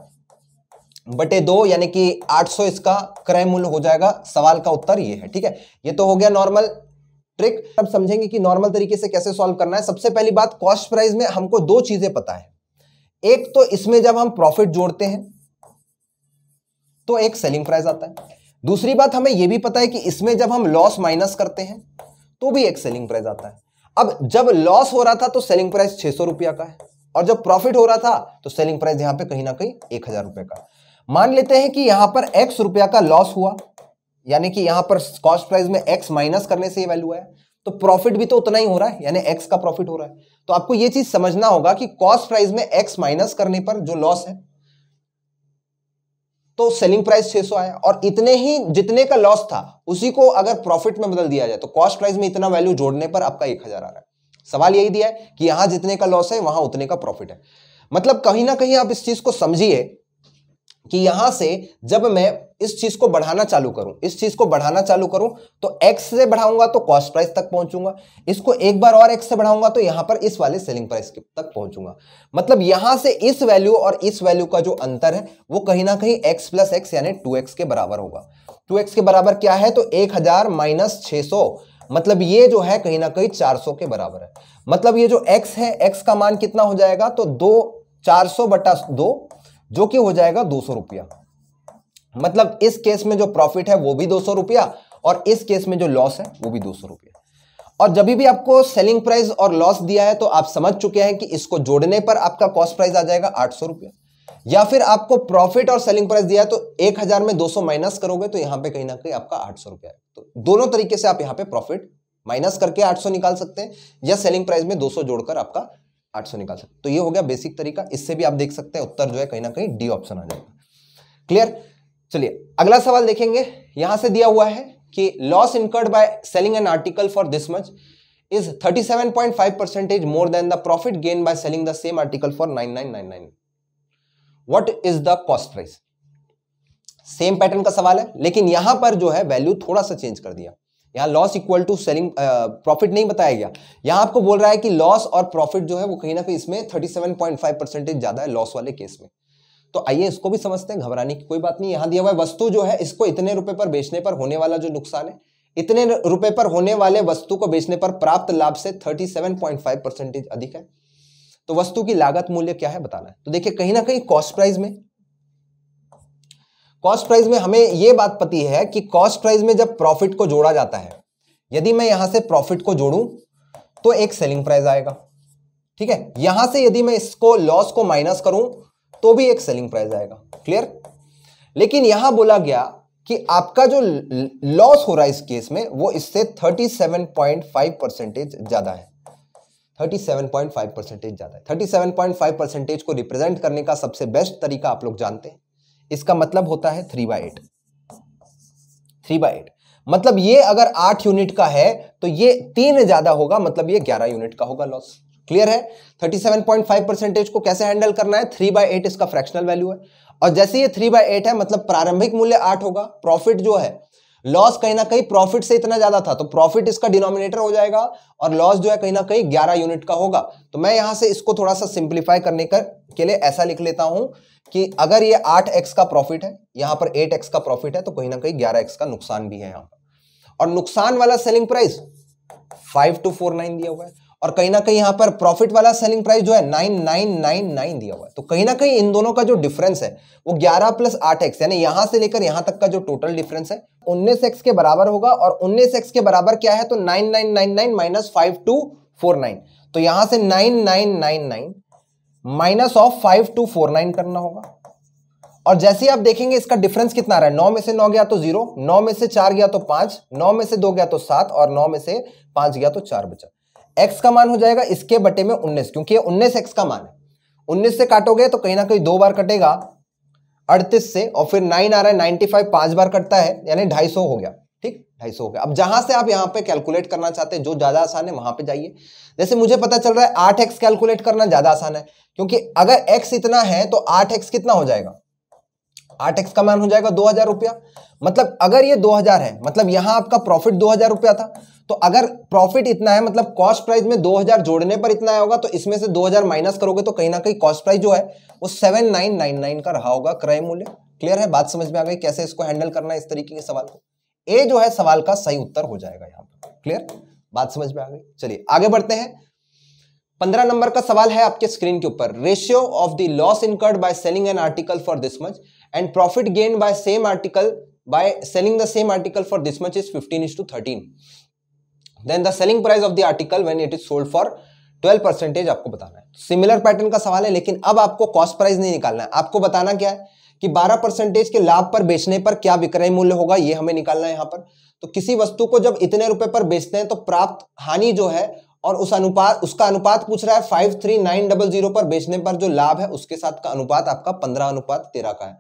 बटे दो यानी कि 800 इसका क्रय मूल्य हो जाएगा सवाल का उत्तर ये है ठीक है ये तो हो गया नॉर्मल ट्रिक अब समझेंगे कि नॉर्मल तरीके से कैसे सॉल्व करना है सबसे पहली बात कॉस्ट प्राइस में हमको दो चीजें पता है एक तो इसमें जब हम प्रॉफिट जोड़ते हैं तो एक सेलिंग प्राइस आता है दूसरी बात हमें यह भी पता है कि इसमें जब हम लॉस माइनस करते हैं तो भी एक सेलिंग प्राइस आता है अब जब लॉस हो रहा था तो सेलिंग प्राइस छह सौ रुपया का है और जब प्रॉफिट हो रहा था तो सेलिंग प्राइस यहां पे कहीं ना कहीं एक हजार रुपए का मान लेते हैं कि यहां पर एक्स रुपया का लॉस हुआ यानी कि यहां पर कॉस्ट प्राइस में एक्स माइनस करने से ये वैल्यू आया तो प्रॉफिट भी तो उतना ही हो रहा है यानी एक्स का प्रॉफिट हो रहा है तो आपको यह चीज समझना होगा कि कॉस्ट प्राइस में एक्स माइनस करने पर जो लॉस है तो सेलिंग प्राइस 600 आया और इतने ही जितने का लॉस था उसी को अगर प्रॉफिट में बदल दिया जाए तो कॉस्ट प्राइस में इतना वैल्यू जोड़ने पर आपका एक हजार आ रहा है सवाल यही दिया है कि यहां जितने का लॉस है वहां उतने का प्रॉफिट है मतलब कहीं ना कहीं आप इस चीज को समझिए कि यहां से जब मैं इस चीज को बढ़ाना चालू करूं इस चीज को बढ़ाना चालू करूं तो x से बढ़ाऊंगा तो कॉस्ट प्राइस तक पहुंचूंगा इसको एक बार और x से बढ़ाऊंगा तो यहां पर इस वाले सेलिंग प्राइस तक पहुंचूंगा मतलब यहां से इस वैल्यू और इस वैल्यू का जो अंतर है वो कहीं ना कहीं x प्लस एक्स यानी टू के बराबर होगा टू के बराबर क्या है तो एक हजार माइनस छह सौ मतलब ये जो है कहीं ना कहीं सौ के बराबर है मतलब ये जो एक्स है एक्स का मान कितना हो जाएगा तो दो सौ बटा दो जो कि हो जाएगा दो सौ रुपया मतलब इस केस में जो प्रॉफिट है वो भी दो सौ रुपया और इस केस में जो लॉस है वो भी दो सौ रुपया और जब भी आपको सेलिंग प्राइस और लॉस दिया है तो आप समझ चुके हैं कि इसको जोड़ने पर आपका कॉस्ट प्राइस आ जाएगा आठ सौ रुपया या फिर आपको प्रॉफिट और सेलिंग प्राइस दिया है तो एक हजार में दो सौ माइनस करोगे तो यहां पे कहीं ना कहीं आपका आठ सौ रुपया तो दोनों तरीके से आप यहां पे प्रॉफिट माइनस करके 800 निकाल सकते हैं या सेलिंग प्राइस में 200 जोड़कर आपका आठ सौ निकाल सकते तो ये हो गया बेसिक तरीका इससे भी आप देख सकते हैं उत्तर जो है कहीं ना कहीं डी ऑप्शन आ जाएगा क्लियर चलिए अगला सवाल देखेंगे यहां से दिया हुआ है कि loss incurred by selling an article for this much is thirty seven point five percentage more than the profit gain by selling the same article for nine nine nine nine what is the cost price same pattern का सवाल है लेकिन यहां पर जो है value थोड़ा सा चेंज कर दिया यहाँ loss equal to selling profit नहीं बताया गया यहाँ आपको बोल रहा है कि लॉस और प्रॉफिट जो है वो कहीं ना कहीं इसमें 37.5 परसेंटेज ज्यादा है लॉस वाले केस में तो आइए इसको भी समझते हैं घबराने की कोई बात नहीं यहाँ दिया हुआ है वस्तु जो है इसको इतने रुपए पर बेचने पर होने वाला जो नुकसान है इतने रुपए पर होने वाले वस्तु को बेचने पर प्राप्त लाभ से थर्टी अधिक है तो वस्तु की लागत मूल्य क्या है बताना है तो देखिए कहीं ना कहीं कॉस्ट प्राइस में कॉस्ट प्राइस में हमें यह बात पती है कि कॉस्ट प्राइस में जब प्रॉफिट को जोड़ा जाता है यदि मैं यहां से प्रॉफिट को जोड़ू तो एक सेलिंग प्राइस आएगा ठीक है यहां से यदि मैं इसको लॉस को माइनस करूं तो भी एक सेलिंग प्राइस आएगा क्लियर लेकिन यहां बोला गया कि आपका जो लॉस हो रहा है इस केस में वो इससे 37.5 परसेंटेज ज्यादा है 37.5 परसेंटेज ज्यादा है 37.5 परसेंटेज को रिप्रेजेंट करने का सबसे बेस्ट तरीका आप लोग जानते हैं इसका मतलब होता है three by eight three by eight मतलब ये अगर आठ यूनिट का है तो ये तीन ज्यादा होगा मतलब ये ग्यारह यूनिट का होगा लॉस क्लियर है thirty seven point five percentage को कैसे हैंडल करना है थ्री बाय एट इसका फ्रैक्शनल वैल्यू है और जैसे ये थ्री बाय एट है मतलब प्रारंभिक मूल्य आठ होगा प्रॉफिट जो है लॉस कहीं ना कहीं प्रॉफिट से इतना ज्यादा था तो प्रॉफिट इसका डिनोमिनेटर हो जाएगा और लॉस जो है कहीं ना कहीं 11 यूनिट का होगा तो मैं यहां से इसको थोड़ा सा सिंप्लीफाई करने कर के लिए ऐसा लिख लेता हूं कि अगर ये 8x का प्रॉफिट है यहां पर 8x का प्रॉफिट है तो कहीं ना कहीं 11x का नुकसान भी है यहां पर और नुकसान वाला selling price five two four nine दिया हुआ है और कहीं ना कहीं यहाँ पर प्रॉफिट वाला सेलिंग प्राइस जो है नाइन नाइन नाइन नाइन दिया हुआ है तो कहीं ना कहीं इन दोनों का जो डिफरेंस है वो ग्यारह प्लस आठ एक्स यानी यहां से लेकर यहां तक का जो टोटल डिफरेंस है उन्नीस एक्स के बराबर होगा और उन्नीस एक्स के बराबर क्या है तो nine nine nine nine minus five two four nine तो यहां से nine nine nine nine minus of five two four nine करना होगा और जैसे ही आप देखेंगे इसका डिफरेंस कितना आ रहा है नौ में से नौ गया तो जीरो नौ में से चार गया तो पांच नौ में से दो गया तो सात और नौ में से पांच गया तो चार बचा एक्स का मान हो जाएगा इसके बटे में उन्नीस क्योंकि ये उन्नीस एक्स का मान है उन्नीस से काटोगे तो कहीं ना कहीं दो बार कटेगा अड़तीस से और फिर नाइन आ रहा है नाइनटी फाइव पांच बार कटता है यानी ढाई सौ हो गया ठीक ढाई सौ हो गया अब जहां से आप यहां पे कैलकुलेट करना चाहते हैं जो ज्यादा आसान है वहां पे जाइए जैसे मुझे पता चल रहा है आठ एक्स कैलकुलेट करना ज्यादा आसान है क्योंकि अगर एक्स इतना है तो आठ एक्स कितना हो जाएगा आठ एक्स का मान हो जाएगा दो हजार रुपया मतलब अगर ये दो हजार है मतलब यहां आपका प्रॉफिट दो हजार रुपया था तो अगर प्रॉफिट इतना है मतलब कॉस्ट प्राइस में दो हजार जोड़ने पर इतना होगा तो इसमें से दो हजार माइनस करोगे तो कहीं ना कहीं कॉस्ट प्राइस जो है वो सेवन नाइन नाइन नाइन का रहा होगा क्रय मूल्य क्लियर है बात समझ में आ गई कैसे इसको हैंडल करना है इस तरीके के सवाल को ए जो है सवाल का सही उत्तर हो जाएगा यहाँ पर क्लियर बात समझ में आ गई चलिए आगे बढ़ते हैं पंद्रह नंबर का सवाल है आपके स्क्रीन के ऊपर ratio of the loss incurred by selling an article for this much and profit gain by same article by selling the same article for this much is fifteen is to thirteen then the selling price of the article when it is sold for 12 percentage आपको बताना है similar pattern का सवाल है लेकिन अब आपको cost price नहीं निकालना है आपको बताना क्या है कि 12 परसेंटेज के लाभ पर बेचने पर क्या विक्रय मूल्य होगा ये हमें निकालना है यहाँ पर तो किसी वस्तु को जब इतने रुपए पर बेचते हैं तो प्राप्त हानि जो है और उस अनुपात उसका अनुपात पूछ रहा है five three nine double zero पर बेचने पर जो लाभ है उसके साथ का अनुपात आपका पंद्रह अनुपात तेरह का है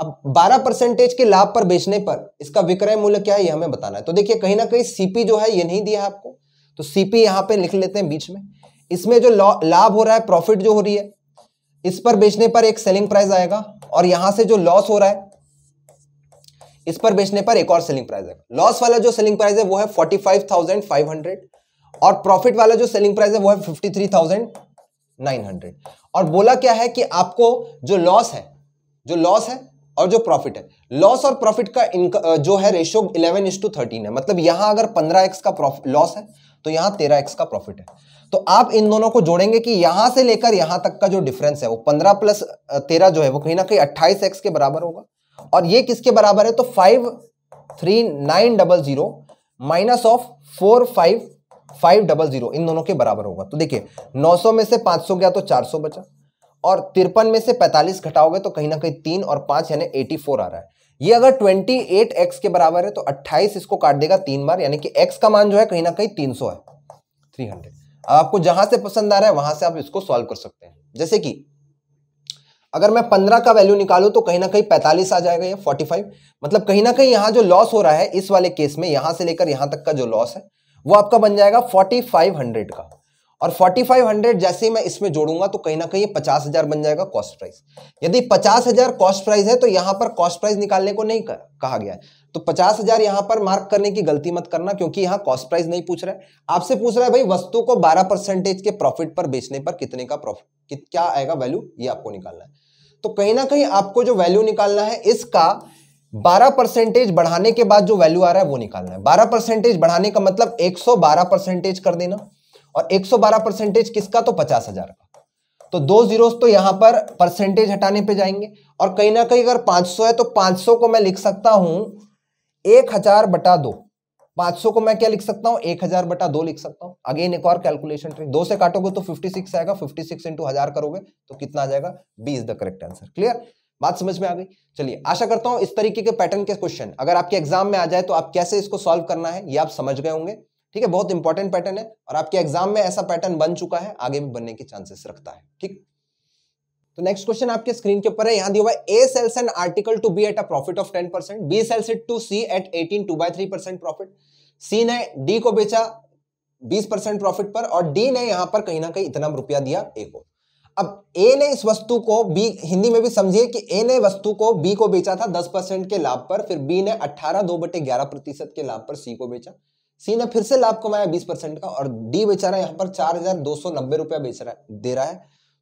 अब 12 परसेंटेज के लाभ पर बेचने पर इसका विक्रय मूल्य क्या है यह हमें बताना है तो देखिए कहीं ना कहीं सीपी जो है ये नहीं दिया है आपको तो सीपी यहां पे लिख लेते हैं बीच में इसमें जो लाभ हो रहा है प्रॉफिट जो हो रही है इस पर बेचने पर एक सेलिंग प्राइस आएगा और यहां से जो लॉस हो रहा है इस पर बेचने पर एक और सेलिंग प्राइस आएगा लॉस वाला जो सेलिंग प्राइस है वो है फोर्टी और प्रॉफिट वाला जो सेलिंग प्राइस है वो है फिफ्टी थ्री और बोला क्या है कि आपको जो लॉस है जो लॉस है और जो प्रॉफिट है लॉस और प्रॉफिट का जो है ratio eleven is to thirteen है मतलब यहां अगर पंद्रह एक्स का लॉस है तो यहां तेरह एक्स का प्रॉफिट है तो आप इन दोनों को जोड़ेंगे कि यहां से लेकर यहां तक का जो डिफरेंस है वो पंद्रह प्लस तेरह जो है वो कहीं ना कहीं अट्ठाईस एक्स के बराबर होगा और ये किसके बराबर है तो five three nine double zero minus of four five five double zero इन दोनों के बराबर होगा तो देखिए नौ सौ में से पांच सौ गया तो चार सौ बचा और तिरपन में से 45 घटाओगे तो कहीं ना कहीं तीन और पांच यानी 84 आ रहा है ये अगर 28x के बराबर है तो 28 इसको काट देगा तीन बार यानी कि x का मान जो है कहीं ना कहीं तीन है थ्री अब आपको जहां से पसंद आ रहा है वहां से आप इसको सॉल्व कर सकते हैं जैसे कि अगर मैं 15 का वैल्यू निकालू तो कहीं ना कहीं 45 आ जाएगा या 45 मतलब कहीं ना कहीं यहां जो लॉस हो रहा है इस वाले केस में यहां से लेकर यहां तक का जो लॉस है वो आपका बन जाएगा 4500 का और 4500 जैसे ही मैं इसमें जोड़ूंगा तो कहीं ना कहीं पचास हजार बन जाएगा कॉस्ट प्राइस यदि पचास हजार कॉस्ट प्राइस है तो यहां पर कॉस्ट प्राइस निकालने को नहीं कहा गया है तो पचास हजार यहां पर मार्क करने की गलती मत करना क्योंकि यहाँ कॉस्ट प्राइस नहीं पूछ रहा है आपसे पूछ रहा है भाई वस्तु को बारह परसेंटेज के प्रॉफिट पर बेचने पर कितने का प्रॉफिट क्या आएगा वैल्यू ये आपको निकालना है तो कहीं ना कहीं आपको जो वैल्यू निकालना है इसका बारह परसेंटेज बढ़ाने के बाद जो वैल्यू आ रहा है वो निकालना है बारह परसेंटेज बढ़ाने का मतलब एक सौ बारह परसेंटेज कर देना और 112 परसेंटेज किसका तो पचास हजार का तो दो जीरोस तो यहां पर परसेंटेज हटाने पे जाएंगे और कहीं ना कहीं अगर 500 है तो 500 को मैं लिख सकता हूं एक हजार बटा दो पांच को मैं क्या लिख सकता हूं एक हजार बटा दो लिख सकता हूं अगेन एक और कैलकुलेशन ट्रिक दो से काटोगे तो 56 आएगा फिफ्टी सिक्स इंटू हजार करोगे तो कितना आ जाएगा B is the correct answer clear बात समझ में आ गई चलिए आशा करता हूं इस तरीके के पैटर्न के क्वेश्चन अगर आपके एग्जाम में आ जाए तो आप कैसे इसको सॉल्व करना है ये आप समझ गए होंगे ठीक है बहुत इंपॉर्टेंट पैटर्न है और आपके एग्जाम में ऐसा पैटर्न बन चुका है आगे भी बनने के चांसेस रखता है ठीक तो नेक्स्ट क्वेश्चन आपके स्क्रीन के ऊपर है यहां दिया हुआ है A sells and article to B at a profit of 10 percent B sells it to C at 18 two by three percent profit C ने डी को बेचा 20 परसेंट प्रॉफिट पर और डी ने यहां पर कहीं ना कहीं इतना रुपया दिया ए को अब ए ने इस वस्तु को बी हिंदी में भी समझिए कि ए ने वस्तु को बी को बेचा था दस के लाभ पर फिर बी ने अट्ठारह दो बटे के लाभ पर सी को बेचा सी ने फिर से लाभ कमाया बीस परसेंट का और डी बेचारा यहाँ पर चार हजार दो सौ नब्बे रुपया बेच रहा है दे रहा है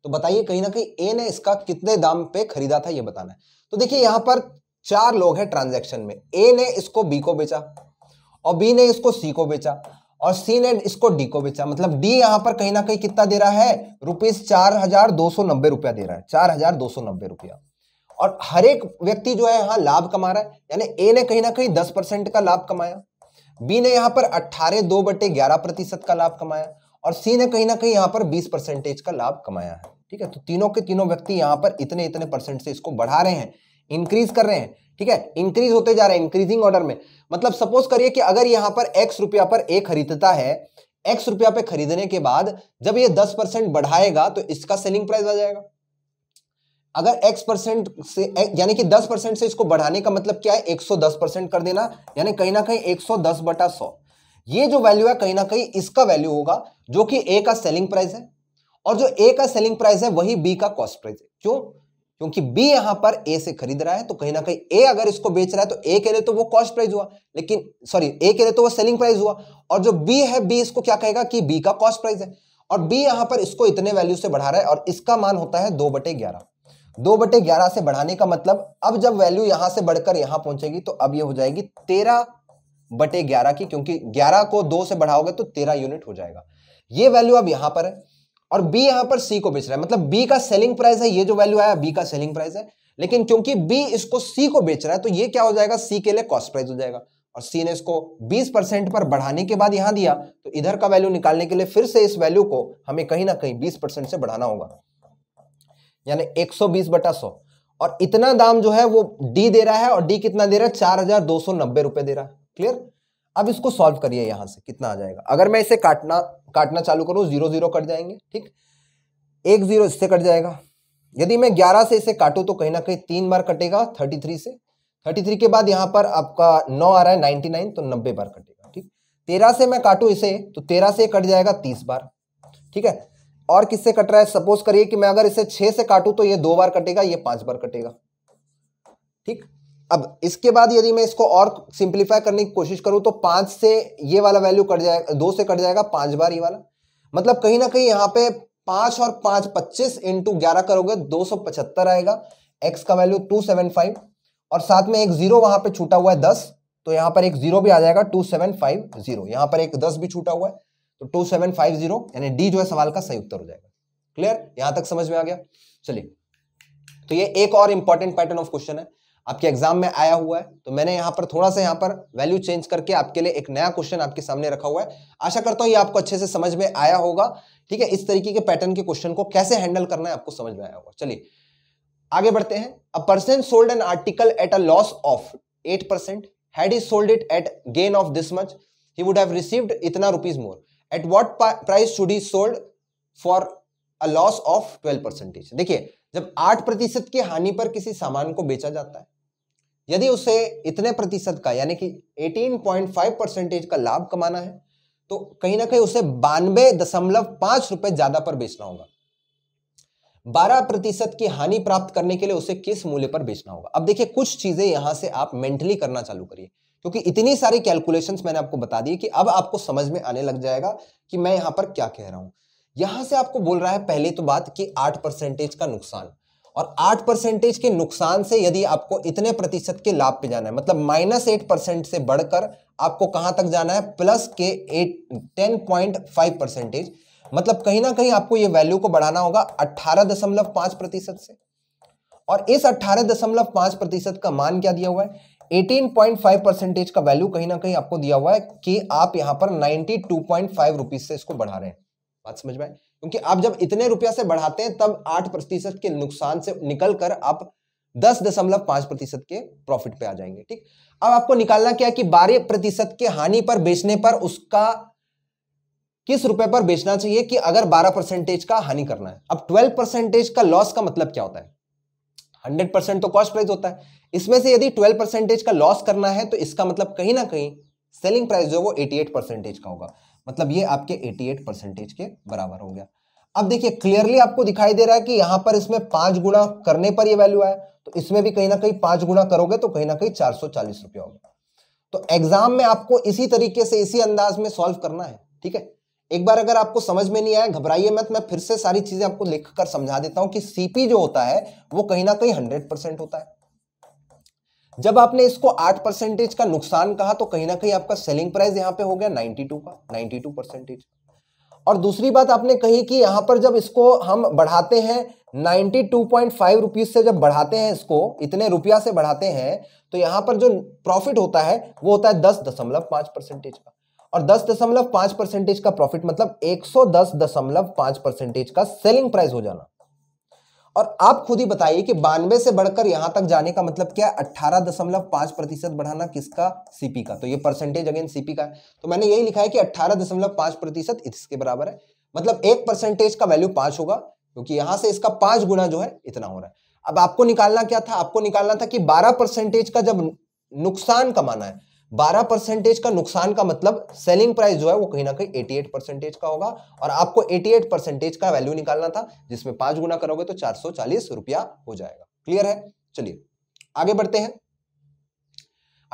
तो बताइए कहीं ना कहीं ए ने इसका कितने दाम पे खरीदा था ये बताना है तो देखिए यहाँ पर चार लोग हैं ट्रांजैक्शन में ए ने इसको बी को बेचा और बी ने इसको सी को बेचा और सी ने इसको डी को बेचा मतलब डी यहाँ पर कहीं ना कहीं कितना दे रहा है रुपीज चार हजार दो सौ नब्बे रुपया दे रहा है चार हजार दो सौ नब्बे रुपया और हर एक व्यक्ति जो है यहाँ लाभ कमा रहा है यानी ए ने कहीं ना कहीं दस परसेंट का लाभ कमाया बी ने यहाँ पर अट्ठारह दो बटे ग्यारह प्रतिशत का लाभ कमाया और सी ने कहीं ना कहीं यहाँ पर बीस परसेंटेज का लाभ कमाया है ठीक है तो तीनों के तीनों व्यक्ति यहाँ पर इतने इतने परसेंट से इसको बढ़ा रहे हैं इंक्रीज कर रहे हैं ठीक है इंक्रीज होते जा रहे हैं इंक्रीजिंग ऑर्डर में मतलब सपोज करिए कि अगर यहाँ पर एक्स रुपया पर ए खरीदता है एक्स रुपया पे खरीदने के बाद जब ये दस परसेंट बढ़ाएगा तो इसका सेलिंग प्राइस आ जाएगा अगर x परसेंट से यानी कि 10 परसेंट से इसको बढ़ाने का मतलब क्या है 110 परसेंट कर देना यानी कहीं ना कहीं 110 बटा 100 ये जो वैल्यू है कहीं ना कहीं इसका वैल्यू होगा जो कि ए का सेलिंग प्राइस है और जो ए का सेलिंग प्राइस है वही बी का कॉस्ट प्राइस है क्यों क्योंकि बी यहां पर ए से खरीद रहा है तो कहीं ना कहीं ए अगर इसको बेच रहा है तो ए के लिए तो वो कॉस्ट प्राइस हुआ लेकिन सॉरी ए के लिए तो वो सेलिंग प्राइस हुआ और जो बी है बी इसको क्या कहेगा कि बी का कॉस्ट प्राइस है और बी यहां पर इसको इतने वैल्यू से बढ़ा रहा है और इसका मान होता है दो बटे ग्यारह दो बटे ग्यारह से बढ़ाने का मतलब अब जब वैल्यू यहां से बढ़कर यहां पहुंचेगी तो अब ये हो जाएगी तेरह बटे ग्यारह की क्योंकि ग्यारह को दो से बढ़ाओगे तो तेरह यूनिट हो जाएगा ये वैल्यू अब यहां पर है और बी यहां पर सी को बेच रहा है मतलब बी का सेलिंग प्राइस है ये जो वैल्यू आया बी का सेलिंग प्राइस है लेकिन क्योंकि बी इसको सी को बेच रहा है तो ये क्या हो जाएगा सी के लिए कॉस्ट प्राइस हो जाएगा और सी ने इसको बीस परसेंट पर बढ़ाने के बाद यहां दिया तो इधर का वैल्यू निकालने के लिए फिर से इस वैल्यू को हमें कहीं ना कहीं बीस परसेंट से बढ़ाना होगा यानी 120 बटा सौ और इतना दाम जो है वो डी दे रहा है और डी कितना दे रहा है चार हजार दो सौ नब्बे रुपए दे रहा है क्लियर अब इसको सॉल्व करिए यहां से कितना आ जाएगा अगर मैं इसे काटना काटना चालू करूं जीरो जीरो कट जाएंगे ठीक एक जीरो इससे कट जाएगा यदि मैं ग्यारह से इसे काटू तो कहीं ना कहीं तीन बार कटेगा थर्टी थ्री से थर्टी थ्री के बाद यहाँ पर आपका नौ आ रहा है नाइनटी नाइन तो नब्बे बार कटेगा ठीक तेरह से मैं काटू इसे तो तेरह से कट जाएगा तीस बार ठीक है और किससे कट रहा है सपोज करिए कि मैं अगर इसे छह से काटूं तो ये दो बार कटेगा ये पांच बार कटेगा ठीक अब इसके बाद यदि मैं इसको और सिंप्लीफाई करने की कोशिश करूं तो पांच से ये वाला वैल्यू कट जाएगा दो से कट जाएगा पांच बार ये वाला मतलब कहीं ना कहीं यहां पे पांच और पांच पच्चीस इंटू ग्यारह करोगे दो सौ पचहत्तर आएगा एक्स का वैल्यू टू सेवन फाइव और साथ में एक जीरो वहां पे छूटा हुआ है दस तो यहां पर एक जीरो भी आ जाएगा टू सेवन फाइव जीरो यहां पर एक दस भी छूटा हुआ है तो टू सेवन फाइव जीरो यानी डी जो है सवाल का सही उत्तर हो जाएगा क्लियर यहां तक समझ में आ गया चलिए तो ये एक और इंपॉर्टेंट पैटर्न ऑफ क्वेश्चन है आपके एग्जाम में आया हुआ है तो मैंने यहां पर थोड़ा सा यहां पर वैल्यू चेंज करके आपके लिए एक नया क्वेश्चन आपके सामने रखा हुआ है आशा करता हूं ये आपको अच्छे से समझ में आया होगा ठीक है इस तरीके के पैटर्न के क्वेश्चन को कैसे हैंडल करना है आपको समझ में आया होगा चलिए आगे बढ़ते हैं a person sold an article at a loss of eight percent had he sold it at gain of this much he would have received इतना rupees more at what price should he sold for a loss of twelve percentage देखिए जब आठ प्रतिशत की हानि पर किसी सामान को बेचा जाता है यदि उसे इतने प्रतिशत का यानी कि 18.5 परसेंटेज का लाभ कमाना है तो कहीं ना कहीं उसे बानवे दशमलव पांच रुपए ज्यादा पर बेचना होगा बारह प्रतिशत की हानि प्राप्त करने के लिए उसे किस मूल्य पर बेचना होगा अब देखिए कुछ चीजें यहां से आप मेंटली करना चालू करिए क्योंकि इतनी सारी कैलकुलेशंस मैंने आपको बता दी कि अब आपको समझ में आने लग जाएगा कि मैं यहां पर क्या कह रहा हूं यहां से आपको बोल रहा है पहले तो बात कि आठ परसेंटेज का नुकसान और आठ परसेंटेज के नुकसान से यदि आपको इतने प्रतिशत के लाभ पे जाना है मतलब माइनस एट परसेंट से बढ़कर आपको कहां तक जाना है प्लस के eight ten point five percentage मतलब कहीं ना कहीं आपको ये वैल्यू को बढ़ाना होगा अट्ठारह दशमलव पांच प्रतिशत से और इस अट्ठारह दशमलव पांच प्रतिशत का मान क्या दिया हुआ है 18.5 परसेंटेज का वैल्यू कहीं ना कहीं आपको दिया हुआ है कि आप यहां पर 92.5 रुपीस से इसको बढ़ा रहे हैं बात समझ में क्योंकि आप जब इतने रुपया से बढ़ाते हैं तब 8 प्रतिशत के नुकसान से निकलकर आप दस दशमलव पांच प्रतिशत के प्रॉफिट पे आ जाएंगे ठीक अब आपको निकालना क्या है कि बारह प्रतिशत के हानि पर बेचने पर उसका किस रुपए पर बेचना चाहिए कि अगर बारह परसेंटेज का हानि करना है अब ट्वेल्व परसेंटेज का लॉस का मतलब क्या होता है हंड्रेड परसेंट तो कॉस्ट प्राइस होता है इसमें से यदि ट्वेल्व परसेंटेज का लॉस करना है तो इसका मतलब कहीं ना कहीं सेलिंग प्राइस जो वो एटी एट परसेंटेज का होगा मतलब ये आपके एटी एट परसेंटेज के बराबर हो गया अब देखिए क्लियरली आपको दिखाई दे रहा है कि यहां पर इसमें पांच गुणा करने पर ये वैल्यू आया तो इसमें भी कहीं ना कहीं पांच गुणा करोगे तो कहीं ना कहीं चार सौ होगा तो एग्जाम में आपको इसी तरीके से इसी अंदाज में सॉल्व करना है ठीक है एक बार अगर आपको समझ में नहीं आया घबराइए मत मैं फिर से सारी चीजें आपको लिख कर समझा देता हूं कि सीपी जो होता है वो कहीं ना कहीं हंड्रेड परसेंट होता है जब आपने इसको आठ परसेंटेज का नुकसान कहा तो कहीं ना कहीं आपका सेलिंग प्राइस यहां पे हो गया नाइनटी टू का नाइनटी टू परसेंटेज और दूसरी बात आपने कही कि यहां पर जब इसको हम बढ़ाते हैं ninety two point five rupees से जब बढ़ाते हैं इसको इतने रुपया से बढ़ाते हैं तो यहां पर जो प्रॉफिट होता है वो होता है दस दशमलव पाँच परसेंटेज का और दस दशमलव पांच परसेंटेज का प्रॉफिट मतलब एक सौ दस दशमलव पांच परसेंटेज का सेलिंग प्राइस हो जाना और आप खुद ही बताइए कि बानवे से बढ़कर यहां तक जाने का मतलब क्या है अट्ठारह दशमलव पांच प्रतिशत बढ़ाना किसका सीपी का तो ये परसेंटेज अगेन सीपी का है तो मैंने यही लिखा है कि अट्ठारह दशमलव पांच प्रतिशत इसके बराबर है मतलब एक परसेंटेज का वैल्यू पांच होगा क्योंकि यहां से इसका पांच गुना जो है इतना हो रहा है अब आपको निकालना क्या था आपको निकालना था कि बारह परसेंटेज का जब नुकसान कमाना है 12 परसेंटेज का नुकसान का मतलब सेलिंग प्राइस जो है वो कहीं ना कहीं 88 परसेंटेज का होगा और आपको 88 परसेंटेज का वैल्यू निकालना था जिसमें पांच गुना करोगे तो चार सौ चालीस रुपया हो जाएगा क्लियर है चलिए आगे बढ़ते हैं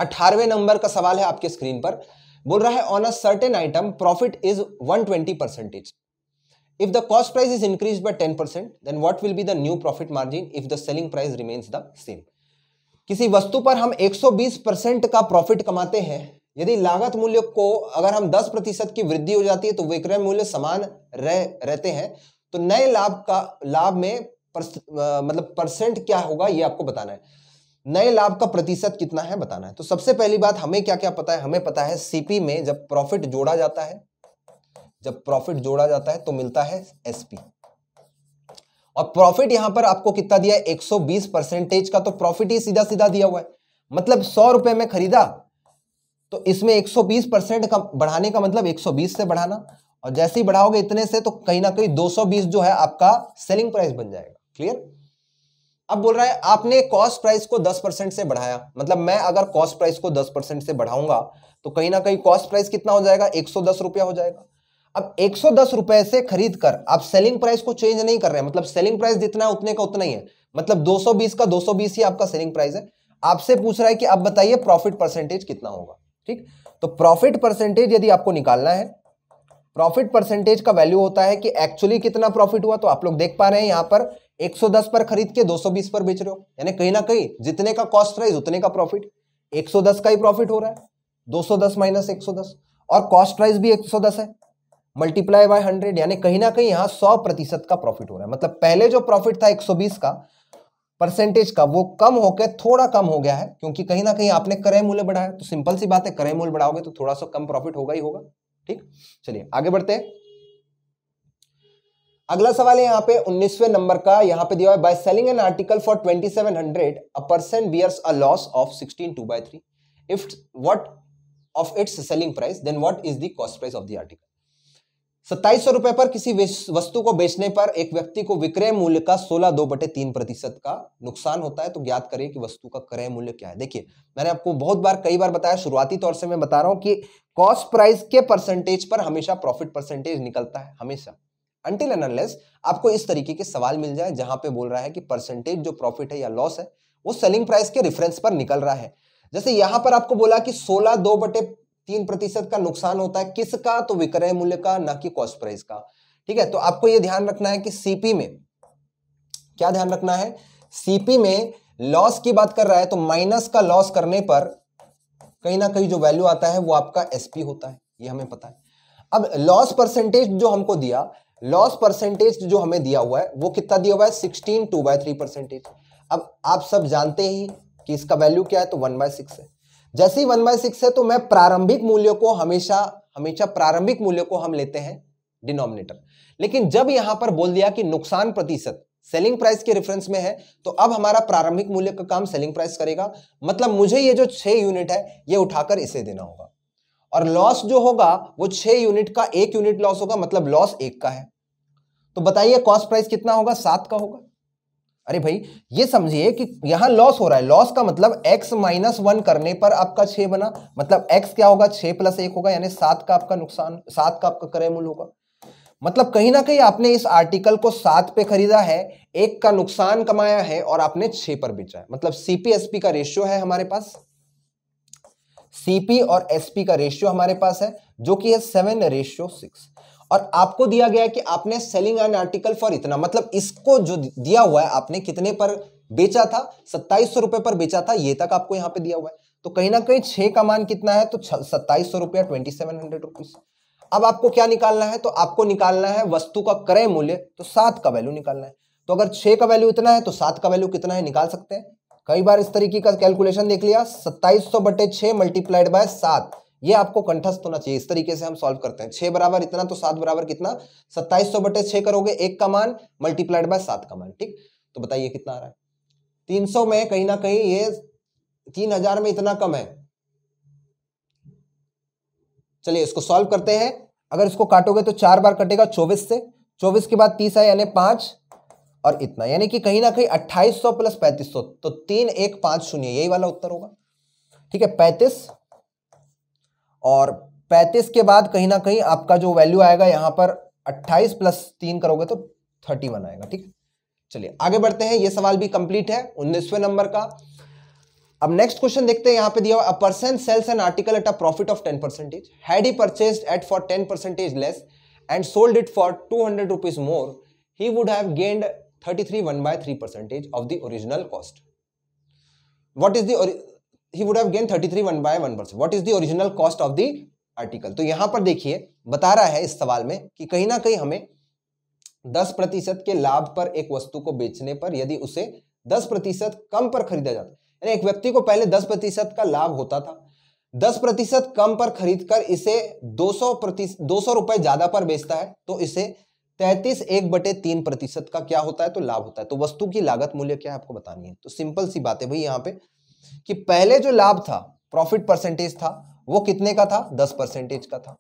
अठारवे नंबर का सवाल है आपके स्क्रीन पर बोल रहा है on a certain item profit is one percentage the cost price is increase by ten percent then what will be the new profit margin if the selling price remains the same किसी वस्तु पर हम 120 percent का profit कमाते हैं यदि लागत मूल्य को अगर हम 10 प्रतिशत की वृद्धि हो जाती है तो विक्रय मूल्य समान रह रहते हैं तो नए लाभ का लाभ में पर, मतलब परसेंट क्या होगा ये आपको बताना है नए लाभ का प्रतिशत कितना है बताना है तो सबसे पहली बात हमें क्या क्या पता है हमें पता है सीपी में जब प्रॉफिट जोड़ा जाता है जब प्रॉफिट जोड़ा जाता है तो मिलता है एसपी और प्रॉफिट यहां पर आपको कितना दिया है 120 परसेंटेज का तो प्रॉफिट ही सीधा सीधा दिया हुआ है मतलब सौ रुपए में खरीदा तो इसमें 120 परसेंट का बढ़ाने का मतलब 120 से बढ़ाना और जैसे ही बढ़ाओगे इतने से तो कहीं ना कहीं 220 जो है आपका सेलिंग प्राइस बन जाएगा क्लियर अब बोल रहा है आपने कॉस्ट प्राइस को दस परसेंट से बढ़ाया मतलब मैं अगर कॉस्ट प्राइस को दस परसेंट से बढ़ाऊंगा तो कहीं ना कहीं कॉस्ट प्राइस कितना हो जाएगा एक रुपया हो जाएगा अब एक रुपए से खरीद कर आप सेलिंग प्राइस को चेंज नहीं कर रहे हैं मतलब सेलिंग प्राइस जितना है उतने का उतना ही है मतलब 220 का 220 ही आपका सेलिंग प्राइस है आपसे पूछ रहा है कि आप बताइए प्रॉफिट परसेंटेज कितना होगा ठीक तो प्रॉफिट परसेंटेज यदि आपको निकालना है प्रॉफिट परसेंटेज का वैल्यू होता है कि एक्चुअली कितना प्रॉफिट हुआ तो आप लोग देख पा रहे हैं यहां पर 110 पर खरीद के 220 पर बेच रहे हो यानी कहीं ना कहीं जितने का कॉस्ट प्राइस उतने का प्रॉफिट 110 का ही प्रॉफिट हो रहा है 210 माइनस एक और कॉस्ट प्राइस भी 110 है मल्टीप्लाई बाय हंड्रेड यानी कहीं ना कहीं यहाँ सौ प्रतिशत का प्रॉफिट हो रहा है मतलब पहले जो प्रॉफिट था 120 का परसेंटेज का वो कम होकर थोड़ा कम हो गया है क्योंकि कहीं ना कहीं आपने क्रय मूल्य बढ़ाया तो सिंपल सी बात है क्रय मूल्य बढ़ाओगे तो थोड़ा सा कम प्रॉफिट होगा ही होगा ठीक चलिए आगे बढ़ते हैं अगला सवाल है यहाँ पे उन्नीसवे नंबर का यहाँ पे दिया है by selling an article for twenty seven hundred a percent bears a loss of sixteen two by three if what of its selling price then what is the cost price of the article सत्ताईस सौ रुपए पर किसी वस्तु को बेचने पर एक व्यक्ति को विक्रय मूल्य का सोलह दो बटे तीन प्रतिशत का नुकसान होता है तो ज्ञात करिए कि वस्तु का क्रय मूल्य क्या है देखिए मैंने आपको बहुत बार कई बार बताया शुरुआती तौर से मैं बता रहा हूं कि कॉस्ट प्राइस के परसेंटेज पर हमेशा प्रॉफिट परसेंटेज निकलता है हमेशा अंटिल अनलेस आपको इस तरीके के सवाल मिल जाए जहां पर बोल रहा है कि परसेंटेज जो प्रॉफिट है या लॉस है वो सेलिंग प्राइस के रेफरेंस पर निकल रहा है जैसे यहां पर आपको बोला कि सोलह दो बटे तीन प्रतिशत का नुकसान होता है किसका तो विक्रय मूल्य का ना कि कॉस्ट प्राइस का ठीक है तो आपको यह ध्यान रखना है कि सीपी में क्या ध्यान रखना है सीपी में लॉस की बात कर रहा है तो माइनस का लॉस करने पर कहीं ना कहीं जो वैल्यू आता है वो आपका एसपी होता है ये हमें पता है अब लॉस परसेंटेज जो हमको दिया लॉस परसेंटेज जो हमें दिया हुआ है वो कितना दिया हुआ है sixteen two by three percentage अब आप सब जानते ही कि इसका वैल्यू क्या है तो वन बाय सिक्स है जैसे ही वन बाय सिक्स है तो मैं प्रारंभिक मूल्यों को हमेशा हमेशा प्रारंभिक मूल्यों को हम लेते हैं डिनोमिनेटर लेकिन जब यहां पर बोल दिया कि नुकसान प्रतिशत सेलिंग प्राइस के रेफरेंस में है तो अब हमारा प्रारंभिक मूल्य का काम सेलिंग प्राइस करेगा मतलब मुझे ये जो छह यूनिट है ये उठाकर इसे देना होगा और लॉस जो होगा वो छह यूनिट का एक यूनिट लॉस होगा मतलब लॉस एक का है तो बताइए कॉस्ट प्राइस कितना होगा सात का होगा अरे भाई ये समझिए कि यहां लॉस हो रहा है लॉस का मतलब x माइनस वन करने पर आपका छह बना मतलब x क्या होगा छह प्लस एक होगा यानी सात का आपका नुकसान सात का आपका क्रय मूल होगा मतलब कहीं ना कहीं आपने इस आर्टिकल को सात पे खरीदा है एक का नुकसान कमाया है और आपने छह पर बेचा है मतलब सीपीएसपी का रेशियो है हमारे पास सीपी और एसपी का रेशियो हमारे पास है जो कि है सेवन रेशियो सिक्स और आपको दिया गया है कि आपने सेलिंग एन आर्टिकल फॉर इतना मतलब इसको जो दिया हुआ है आपने कितने पर बेचा था सत्ताईस सौ रुपए पर बेचा था ये तक आपको यहाँ पे दिया हुआ है तो कहीं ना कहीं छह का मान कितना है तो सत्ताईस सौ रुपया ट्वेंटी सेवन हंड्रेड रुपीज अब आपको क्या निकालना है तो आपको निकालना है वस्तु का क्रय मूल्य तो सात का वैल्यू निकालना है तो अगर छह का वैल्यू इतना है तो सात का वैल्यू कितना है निकाल सकते हैं कई बार इस तरीके का कैलकुलेशन देख लिया सत्ताईस सौ बटे छह मल्टीप्लाइड बाय सात ये आपको कंठस्थ होना चाहिए इस तरीके से हम सॉल्व करते हैं छह बराबर इतना तो सात बराबर कितना सत्ताईस सौ बटे छह करोगे एक का मान मल्टीप्लाइड बाय सात का मान ठीक तो बताइए कितना आ रहा है तीन सौ में कहीं ना कहीं ये तीन हजार में इतना कम है चलिए इसको सॉल्व करते हैं अगर इसको काटोगे तो चार बार कटेगा चौबीस से चौबीस के बाद तीस है यानी पांच और इतना यानी कि कहीं ना कहीं अट्ठाईस सौ प्लस पैंतीस सौ तो तीन एक पांच शून्य यही वाला उत्तर होगा ठीक है पैंतीस और 35 के बाद कहीं ना कहीं आपका जो वैल्यू आएगा यहां पर 28 प्लस तीन करोगे तो 31 आएगा ठीक चलिए आगे बढ़ते हैं ये सवाल भी कंप्लीट है उन्नीसवें नंबर का अब नेक्स्ट क्वेश्चन देखते हैं यहां पे दिया हुआ a person sells an article at a profit of ten percentage had he purchase at for ten percentage less and sold it for two hundred rupees more he would have gained thirty three one by three percentage of the original cost what is the he would have gained 33 1 by 1 percent what is the original cost of the article तो यहां पर देखिए बता रहा है इस सवाल में कि कहीं ना कहीं हमें 10 प्रतिशत के लाभ पर एक वस्तु को बेचने पर यदि उसे 10 प्रतिशत कम पर खरीदा जाता यानी एक व्यक्ति को पहले 10 प्रतिशत का लाभ होता था 10 प्रतिशत कम पर खरीद कर इसे 200 प्रतिशत दो सौ रुपए ज्यादा पर बेचता है तो इसे 33 एक बटे तीन प्रतिशत का क्या होता है तो लाभ होता है तो वस्तु की लागत मूल्य क्या है आपको बतानी है तो सिंपल सी बात है भाई यहाँ पे कि पहले जो लाभ था प्रॉफिट परसेंटेज था वो कितने का था दस परसेंटेज का था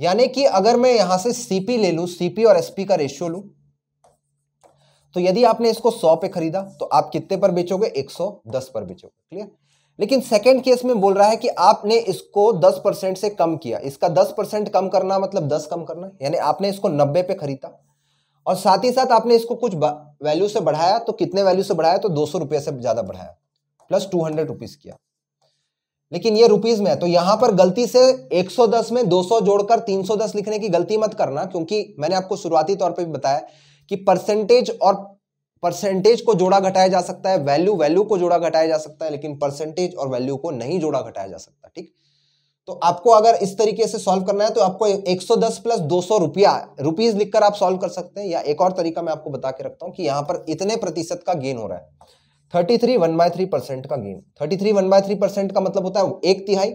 यानी कि अगर मैं यहां से सीपी ले लू सीपी और एसपी का रेशियो लू तो यदि आपने इसको सौ पे खरीदा तो आप कितने पर बेचोगे एक सौ दस पर बेचोगे क्लियर लेकिन सेकेंड केस में बोल रहा है कि आपने इसको दस परसेंट से कम किया इसका दस परसेंट कम करना मतलब दस कम करना यानी आपने इसको नब्बे पे खरीदा और साथ ही साथ आपने इसको कुछ वैल्यू से बढ़ाया तो कितने वैल्यू से बढ़ाया तो दो सौ रुपये से ज़्यादा बढ़ाया प्लस टू हंड्रेड रुपीज किया लेकिन ये रुपीज में है तो यहां पर गलती से 110 में 200 जोड़कर 310 लिखने की गलती मत करना क्योंकि मैंने आपको शुरुआती तौर पे भी बताया कि परसेंटेज और परसेंटेज को जोड़ा घटाया जा सकता है वैल्यू वैल्यू को जोड़ा घटाया जा सकता है लेकिन परसेंटेज और वैल्यू को नहीं जोड़ा घटाया जा सकता ठीक तो आपको अगर इस तरीके से सॉल्व करना है तो आपको 110 प्लस 200 रुपया रुपीज लिखकर आप सॉल्व कर सकते हैं या एक और तरीका मैं आपको बता के रखता हूं कि यहां पर इतने प्रतिशत का गेन हो रहा है thirty three one by three percent का gain thirty three one by three percent का मतलब होता है एक तिहाई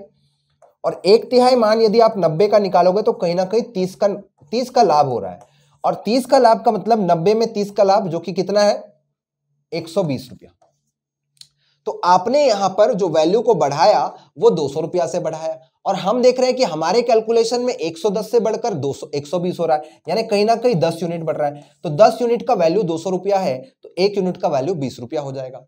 और एक तिहाई मान यदि आप नब्बे का निकालोगे तो कहीं ना कहीं तीस का तीस का लाभ हो रहा है और तीस का लाभ का मतलब नब्बे में तीस का लाभ जो कि कितना है एक सौ बीस रुपया तो आपने यहां पर जो वैल्यू को बढ़ाया वो दो सौ रुपया से बढ़ाया और हम देख रहे हैं कि हमारे कैलकुलेशन में 110 से बढ़कर 200 120 हो रहा है यानी कहीं ना कहीं 10 यूनिट बढ़ रहा है तो 10 यूनिट का वैल्यू दो सौ रुपया है तो एक यूनिट का वैल्यू बीस रुपया हो जाएगा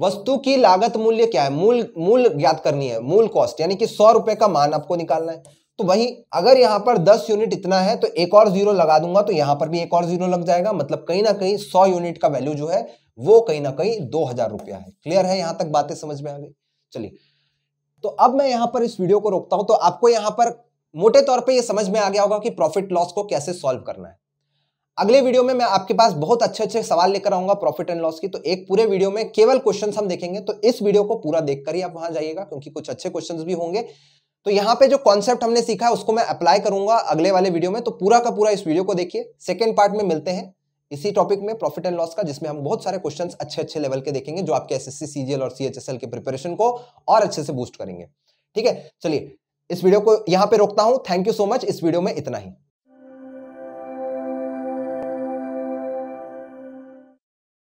वस्तु की लागत मूल्य क्या है मूल मूल ज्ञात करनी है मूल कॉस्ट यानी कि सौ रुपए का मान आपको निकालना है तो वहीं अगर यहाँ पर 10 यूनिट इतना है तो एक और जीरो लगा दूंगा तो यहाँ पर भी एक और जीरो लग जाएगा मतलब कहीं ना कहीं 100 यूनिट का वैल्यू जो है वो कहीं ना कहीं दो हजार रुपया है क्लियर है यहां तक बातें समझ में आ गई चलिए तो अब मैं यहां पर इस वीडियो को रोकता हूं तो आपको यहां पर मोटे तौर पर यह समझ में आ गया होगा कि प्रॉफिट लॉस को कैसे सॉल्व करना है अगले वीडियो में मैं आपके पास बहुत अच्छे अच्छे सवाल लेकर आऊंगा प्रॉफिट एंड लॉस की तो एक पूरे वीडियो में केवल क्वेश्चन हम देखेंगे तो इस वीडियो को पूरा देखकर ही आप वहां जाइएगा क्योंकि कुछ अच्छे क्वेश्चन भी होंगे तो यहाँ पे जो कॉन्सेप्ट हमने सीखा है उसको मैं अप्लाई करूंगा अगले वाले वीडियो में तो पूरा का पूरा इस वीडियो को देखिए सेकेंड पार्ट में मिलते हैं इसी टॉपिक में प्रॉफिट एंड लॉस का जिसमें हम बहुत सारे क्वेश्चन अच्छे अच्छे लेवल के देखेंगे जो आपके एस सीजीएल और सीएचएसएल के प्रिपरेशन को और अच्छे से बूस्ट करेंगे ठीक है चलिए इस वीडियो को यहां पर रोकता हूं थैंक यू सो मच इस वीडियो में इतना ही